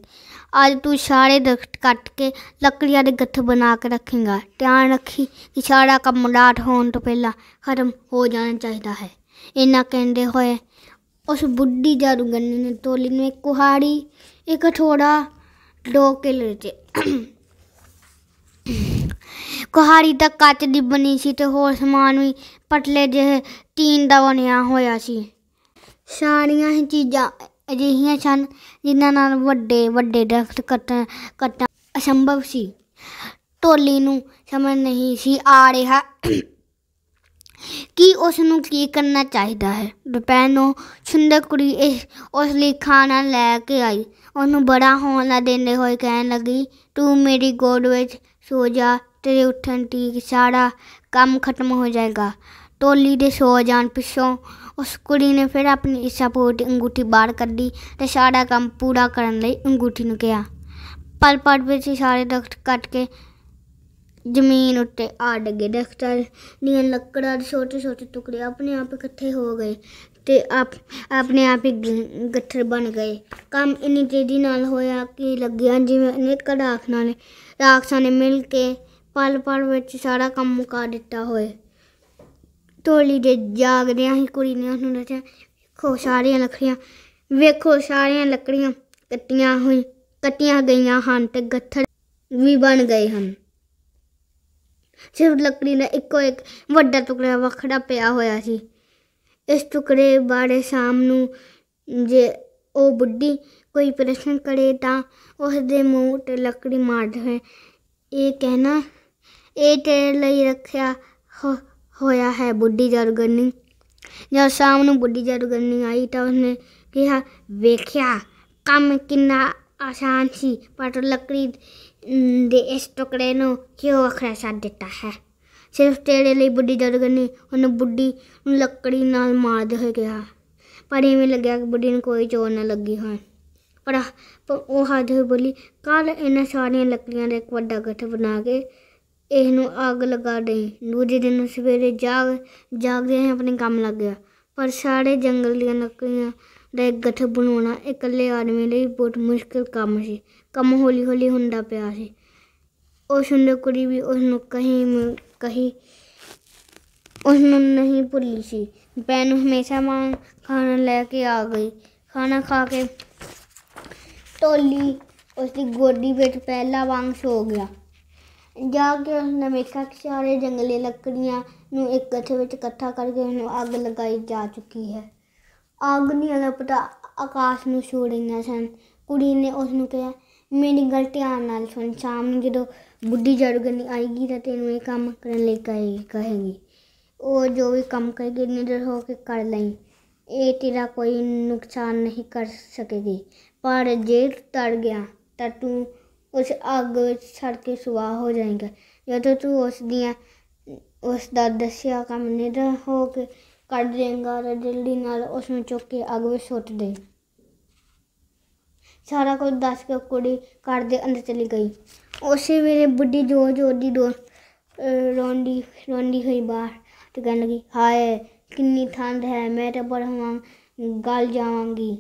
ਅੱਜ ਤੂੰ ਸਾਰੇ ਦਰਖਤ ਕੱਟ ਕੇ ਲੱਕੜੀਆਂ ਦੇ ਗੱਥ ਬਣਾ ਕੇ ਰੱਖੇਗਾ ਧਿਆਨ ਰੱਖੀ ਕਿ ਸਾਰਾ ਕੰਮ ਰਾਤ ਹੋਣ ਤੋਂ ਪਹਿਲਾਂ ਖਤਮ ਹੋ ਜਾਣਾ ਚਾਹੀਦਾ ਹੈ ਇੰਨਾ ਕਹਿੰਦੇ ਹੋਏ ਉਸ ਬੁੱਢੀ ਜਾਦੂਗਰ ਨੇ ਟੋਲੀ ਨੂੰ ਇੱਕ ਕੁਹਾੜੀ ਇੱਕ ਥੋੜਾ ਡੋ ਕੇ ਲੈ ਜੇ ਕੁਹਾੜੀ ਤਾਂ ਕੱਚ ਦੀ ਬਣੀ ਸੀ ਤੇ ਹੋਰ ਸਮਾਨ ਵੀ ਪਟਲੇ ਜਿਹੇ ਤੀਨ ਦਾ ਬਣਿਆ ਹੋਇਆ ਸੀ ਸਾਰੀਆਂ ਹੀ ਚੀਜ਼ਾਂ ਅਜਿਹੀਆਂ ਸਨ ਜਿਨ੍ਹਾਂ ਨਾਲ ਵੱਡੇ ਵੱਡੇ ਦਰਖਤ ਕੱਟਣ ਕੱਟਣਾ ਅਸੰਭਵ ਸੀ ਟੋਲੀ ਨੂੰ ਸਮਝ ਨਹੀਂ ਸੀ ਆ ਰਿਹਾ ਕਿ ਉਸ ਨੂੰ ਕੀ ਕਰਨਾ ਚਾਹੀਦਾ ਹੈ ਦੁਪਹਿਰ ਨੂੰ ਸੁੰਦਰ ਕੁੜੀ ਇਸ ਉਸ ਲਈ ਖਾਣਾ ਲੈ ਕੇ ਆਈ ਉਹਨੂੰ ਬੜਾ ਹੌਲਾ ਦਿੰਦੇ ਹੋਏ ਕਹਿਣ ਲੱਗੀ ਤੂੰ ਮੇਰੀ ਗੋਦ ਵਿੱਚ ਸੋ ਜਾ ਤੇਰੇ ਉੱਠਣ ਤੀਕ ਸਾਰਾ ਕੰਮ ਖਤਮ ਹੋ ਜਾਏਗਾ ਟੋਲੀ ਦੇ ਸੋ ਜਾਣ ਪਿੱਛੋਂ ਉਸ ਕੁੜੀ ਨੇ ਫਿਰ ਆਪਣੀ ਇੱਛਾ ਪੂਰੀ ਅੰਗੂਠੀ ਬਾਹਰ ਕੱਢੀ ਤੇ ਸਾਰਾ ਕੰਮ ਪੂਰਾ ਕਰਨ ਲਈ ਅੰਗੂਠੀ ਨੂੰ ਕਿਹਾ ਪਲ ਪਲ ਵਿੱਚ ਸਾਰੇ ਦਖਤ ਕੱਟ ਕੇ ਜ਼ਮੀਨ ਉੱਤੇ ਆ ਡਗੇ ਦਖਤਾਂ ਦੀਆਂ ਲੱਕੜਾਂ ਦੇ ਛੋਟੇ ਛੋਟੇ ਟੁਕੜੇ ਆਪਣੇ ਆਪ ਇਕੱਠੇ ਹੋ ਗਏ ਤੇ ਆਪ ਆਪਣੇ ਆਪ ਹੀ ਗੱਠਰ ਬਣ ਗਏ ਕੰਮ ਇੰਨੀ ਤੇਜ਼ੀ ਨਾਲ ਹੋਇਆ ਕਿ ਲੱਗਿਆ ਜਿਵੇਂ ਅਨੇਕ ਰਾਖਾਂ ਨੇ ਰਾਖਸਾਂ ਨੇ ਮਿਲ ਕੇ ਪਲ ਪਲ ਵਿੱਚ ਸਾਰਾ ਕੰਮ ਮੁਕਾ ਦਿੱਤਾ ਹੋਏ ਟੋਲੀ ਦੇ ਜਾਗਦੇ ਆਂ ਕੁੜੀ ਨੇ ਉਹਨੂੰ ਦੱਸਿਆ ਵੇਖੋ ਸਾਰੀਆਂ ਲੱਕੜੀਆਂ ਵੇਖੋ ਸਾਰੀਆਂ ਲੱਕੜੀਆਂ ਕੱਟੀਆਂ ਹੋਈ ਕੱਟੀਆਂ ਗਈਆਂ ਹਨ ਤੇ ਗੱਥੜ ਵੀ ਬਣ ਗਏ ਹਨ ਸਿਰਫ ਲੱਕੜੀ ਦਾ ਇੱਕੋ ਇੱਕ ਵੱਡਾ ਟੁਕੜਾ ਵੱਖੜਾ ਪਿਆ ਹੋਇਆ ਸੀ ਇਸ ਟੁਕੜੇ ਬਾਰੇ ਸ਼ਾਮ ਨੂੰ ਜੇ ਉਹ ਬੁੱਢੀ ਕੋਈ ਪ੍ਰਸ਼ਨ ਕਰੇ ਤਾਂ ਉਸ ਦੇ ਮੂੰਹ ਤੇ ਲੱਕੜੀ ਮਾਰਦੇ ਹੋਏ ਇਹ ਕਹਿਣਾ ਇਹ ਤੇਰੇ ਲਈ ਰੱਖਿਆ ਹੋਇਆ ਹੈ ਬੁੱਢੀ ਜਾਦੂਗਰਨੀ ਜਦ ਸ਼ਾਮ ਨੂੰ ਬੁੱਢੀ ਜਾਦੂਗਰਨੀ ਆਈ ਤਾਂ ਉਸਨੇ ਕਿਹਾ ਵੇਖਿਆ ਕੰਮ ਕਿੰਨਾ ਆਸਾਨ ਸੀ ਪਰ ਲੱਕੜੀ ਦੇ ਇਸ ਟੁਕੜੇ ਨੂੰ ਕਿਉਂ ਅਖਰਾ ਛੱਡ ਦਿੱਤਾ ਹੈ ਸਿਰਫ ਤੇਰੇ ਲਈ ਬੁੱਢੀ ਜਾਦੂਗਰਨੀ ਉਹਨੇ ਬੁੱਢੀ ਨੂੰ ਲੱਕੜੀ ਨਾਲ ਮਾਰਦੇ ਹੋਏ ਕਿਹਾ ਪਰ ਐਵੇਂ ਲੱਗਿਆ ਕਿ ਬੁੱਢੀ ਨੂੰ ਕੋਈ ਚੋਟ ਨਾ ਲੱਗੀ ਹੋਵੇ ਪਰ ਉਹ ਹੱਥ ਬੋਲੀ ਕੱਲ ਇਹਨਾਂ ਸਾਰੀਆਂ ਲੱਕੜੀਆਂ ਦਾ ਇੱਕ ਵੱਡਾ ਗੱਠ ਬਣਾ ਕੇ ਇਹ ਨੂੰ ਅੱਗ ਲਗਾ ਦੇ ਦੂਜੇ ਦਿਨ ਸਵੇਰੇ ਜਾਗ ਜਾਗਦੇ ਹੀ ਆਪਣੇ ਕੰਮ ਲੱਗ ਗਿਆ ਪਰ ਸਾਰੇ ਜੰਗਲ ਦੀਆਂ ਲੱਕੜੀਆਂ ਦਾ ਇੱਕ ਗੱਠ ਬਣਾਉਣਾ ਇਕੱਲੇ ਆਦਮੀ ਲਈ ਬਹੁਤ ਮੁਸ਼ਕਲ ਕੰਮ ਸੀ ਕੰਮ ਹੌਲੀ ਹੌਲੀ ਹੁੰਦਾ ਪਿਆ ਸੀ ਉਹ ਸੁੰਦਰ ਕੁੜੀ ਵੀ ਉਸ ਨੂੰ ਕਹੀਂ ਕਹੀਂ ਉਸ ਨੂੰ ਨਹੀਂ ਭੁੱਲੀ ਸੀ ਪੈਨ ਨੂੰ ਹਮੇਸ਼ਾ ਮਾਂ ਖਾਣਾ ਲੈ ਕੇ ਆ ਗਈ ਖਾਣਾ ਖਾ ਕੇ ਟੋਲੀ ਉਸ ਦੀ ਗੋਡੀ ਵਿੱਚ ਪਹਿਲਾ ਵਾਂਗ ਸੋ ਗਿਆ ਜਾ ਕੇ ਉਹਨੇ ਵੇਖਿਆ ਕਿ ਸਾਰੇ ਜੰਗਲੀ ਲੱਕੜੀਆਂ ਨੂੰ ਇੱਕ ਇਕੱਠੇ ਵਿੱਚ ਇਕੱਠਾ ਕਰਕੇ ਉਹਨੂੰ ਅੱਗ ਲਗਾਈ ਜਾ ਚੁੱਕੀ ਹੈ ਅੱਗ ਦੀਆਂ ਲਪਟਾਂ ਆਕਾਸ਼ ਨੂੰ ਛੂ ਸਨ ਕੁੜੀ ਨੇ ਉਸ ਨੂੰ ਕਿਹਾ ਮੇਰੀ ਗੱਲ ਧਿਆਨ ਨਾਲ ਸੁਣ ਸ਼ਾਮ ਨੂੰ ਜਦੋਂ ਬੁੱਢੀ ਜਾਦੂਗਰਨੀ ਆਏਗੀ ਤਾਂ ਤੈਨੂੰ ਇਹ ਕੰਮ ਕਰਨ ਲਈ ਕਹੇਗੀ ਕਹੇਗੀ ਉਹ ਜੋ ਵੀ ਕੰਮ ਕਰੇਗੀ ਨਿਡਰ ਹੋ ਕੇ ਕਰ ਲਈ ਇਹ ਤੇਰਾ ਕੋਈ ਨੁਕਸਾਨ ਨਹੀਂ ਕਰ ਸਕੇਗੀ ਪਰ ਜੇ ਤੜ ਗਿਆ ਤਾਂ ਤੂੰ ਉਸ ਅੱਗ ਵਿੱਚ ਛੜ ਕੇ ਸੁਆਹ ਹੋ ਜਾਏਗਾ ਜਦੋਂ ਤੂੰ ਉਸ ਦੀਆਂ ਉਸ ਦਾ ਦੱਸਿਆ ਕੰਮ ਨਿਰਾ ਹੋ ਕੇ ਕੱਢ ਦੇਂਗਾ ਤੇ ਜਲਦੀ ਨਾਲ ਉਸ ਨੂੰ ਚੁੱਕ ਕੇ ਅੱਗ ਵਿੱਚ ਸੁੱਟ ਦੇ ਸਾਰਾ ਕੁਝ ਦੱਸ ਕੇ ਕੁੜੀ ਘਰ ਦੇ ਅੰਦਰ ਚਲੀ ਗਈ ਉਸੇ ਵੇਲੇ ਬੁੱਢੀ ਜੋ ਜੋ ਦੀ ਦੋ ਰੋਂਦੀ ਰੋਂਦੀ ਹੋਈ ਬਾਹਰ ਤੇ ਕਹਿਣ ਲੱਗੀ ਹਾਏ ਕਿੰਨੀ ਠੰਡ ਹੈ ਮੈਂ ਤਾਂ ਬੜਾ ਗਲ ਜਾਵਾਂਗੀ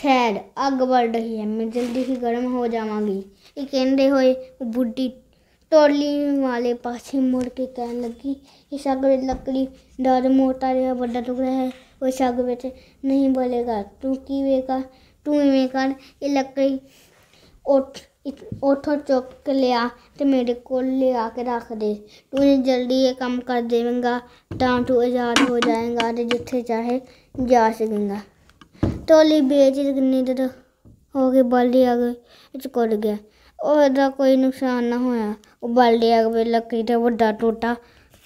કેડ અગવડ રહી હે મે જલ્દી હી ગરમ હો જાવાંગી એ કહે દે હોઈ બુડડી ટોલી વાલે પાછે मुड़ કે કહી લગી ઈ સાગવ લકડી દર મોતા રે બડા ટુકડા હે ઓ સાગવ મે નહીં બોલેગા તું કી વેગા તું મે કર ઈ લકડી ઓઠ ઓઠો ચોક લેયા تے મેરે કોલ લે આ કે રાખ દે તું ઇ જલ્દી એ કામ કર દેવેંગા તાં તુ આઝાદ હો જાયેંગા تے જીતھے ચાહે જા સકેંગા ਟੋਲੀ ਬੇਇੱਜ਼ਤ ਨਿੱਦਤ ਹੋ ਕੇ ਬਾਲਦੀ ਗਈ ਵਿੱਚ ਕੁੱਟ ਗਿਆ ਉਹਦਾ ਕੋਈ ਨੁਕਸਾਨ ਨਾ ਹੋਇਆ ਉਹ ਬਾਲਦੀ ਆ ਗਈ ਲੱਕੜੀ ਦਾ ਵੱਡਾ ਟੋਟਾ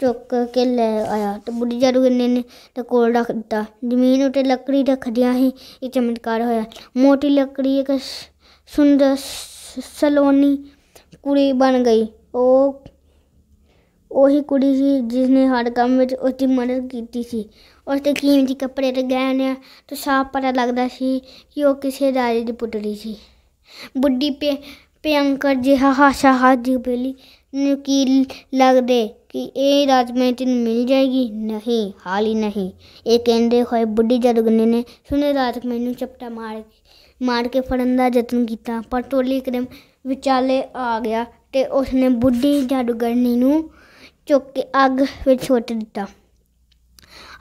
ਚੁੱਕ ਕੇ ਲੈ ਆਇਆ ਤੇ ਬੁੱਢੀ ਗਿੰਨੇ ਨੇ ਤੇ ਕੋਲ ਰੱਖ ਦਿੱਤਾ ਜ਼ਮੀਨ ਉੱਤੇ ਲੱਕੜੀ ਰੱਖ ਦਿਆ ਹੀ ਇਹ ਚਮਤਕਾਰ ਹੋਇਆ ਮੋਟੀ ਲੱਕੜੀ ਇੱਕ ਸੁੰਦਰ ਸਲੋਨੀ ਕੁੜੀ ਬਣ ਗਈ ਉਹ ਉਹੀ ਕੁੜੀ ਸੀ ਜਿਸ ਨੇ ਹਰ ਕੰਮ ਵਿੱਚ ਉਸ ਦੀ ਮਦਦ ਕੀਤੀ ਸੀ ਉਸ ਦੇ ਕੀਮਤੀ ਕੱਪੜੇ ਤੇ ਨੇ ਤੋਂ ਸਾਫ਼ ਪਤਾ ਲੱਗਦਾ ਸੀ ਕਿ ਉਹ ਕਿਸੇ ਰਾਜੇ ਦੀ ਪੁੱਤਰੀ ਸੀ ਬੁੱਢੀ ਪੇ ਪਿਆੰਕਰ ਜਿਹਾ ਹਾਸਾ ਹੱਥ ਦੀ ਬੇਲੀ ਨੂੰ ਕੀ ਲੱਗਦੇ ਕਿ ਇਹ ਮੈਂ ਤੈਨ ਮਿਲ ਜਾਏਗੀ ਨਹੀਂ ਹਾਲ ਹੀ ਨਹੀਂ ਇਹ ਕਹਿੰਦੇ ਹੋਏ ਬੁੱਢੀ ਜਦਗਨੇ ਨੇ ਸੁਨੇ ਰਾਤ ਮੈਨੂੰ ਚਪਟਾ ਮਾਰ ਮਾਰ ਕੇ ਫੜਨ ਦਾ ਯਤਨ ਕੀਤਾ ਪਰ ਟੋਲੀ ਇੱਕਦਮ ਵਿਚਾਲੇ ਆ ਗਿਆ ਤੇ ਉਸਨੇ ਬੁੱਢੀ ਜਾਦੂਗਰਨੀ ਨੂੰ ਚੁੱਕ ਕੇ ਅੱਗ ਵਿੱਚ ਸੁੱਟ ਦਿੱਤਾ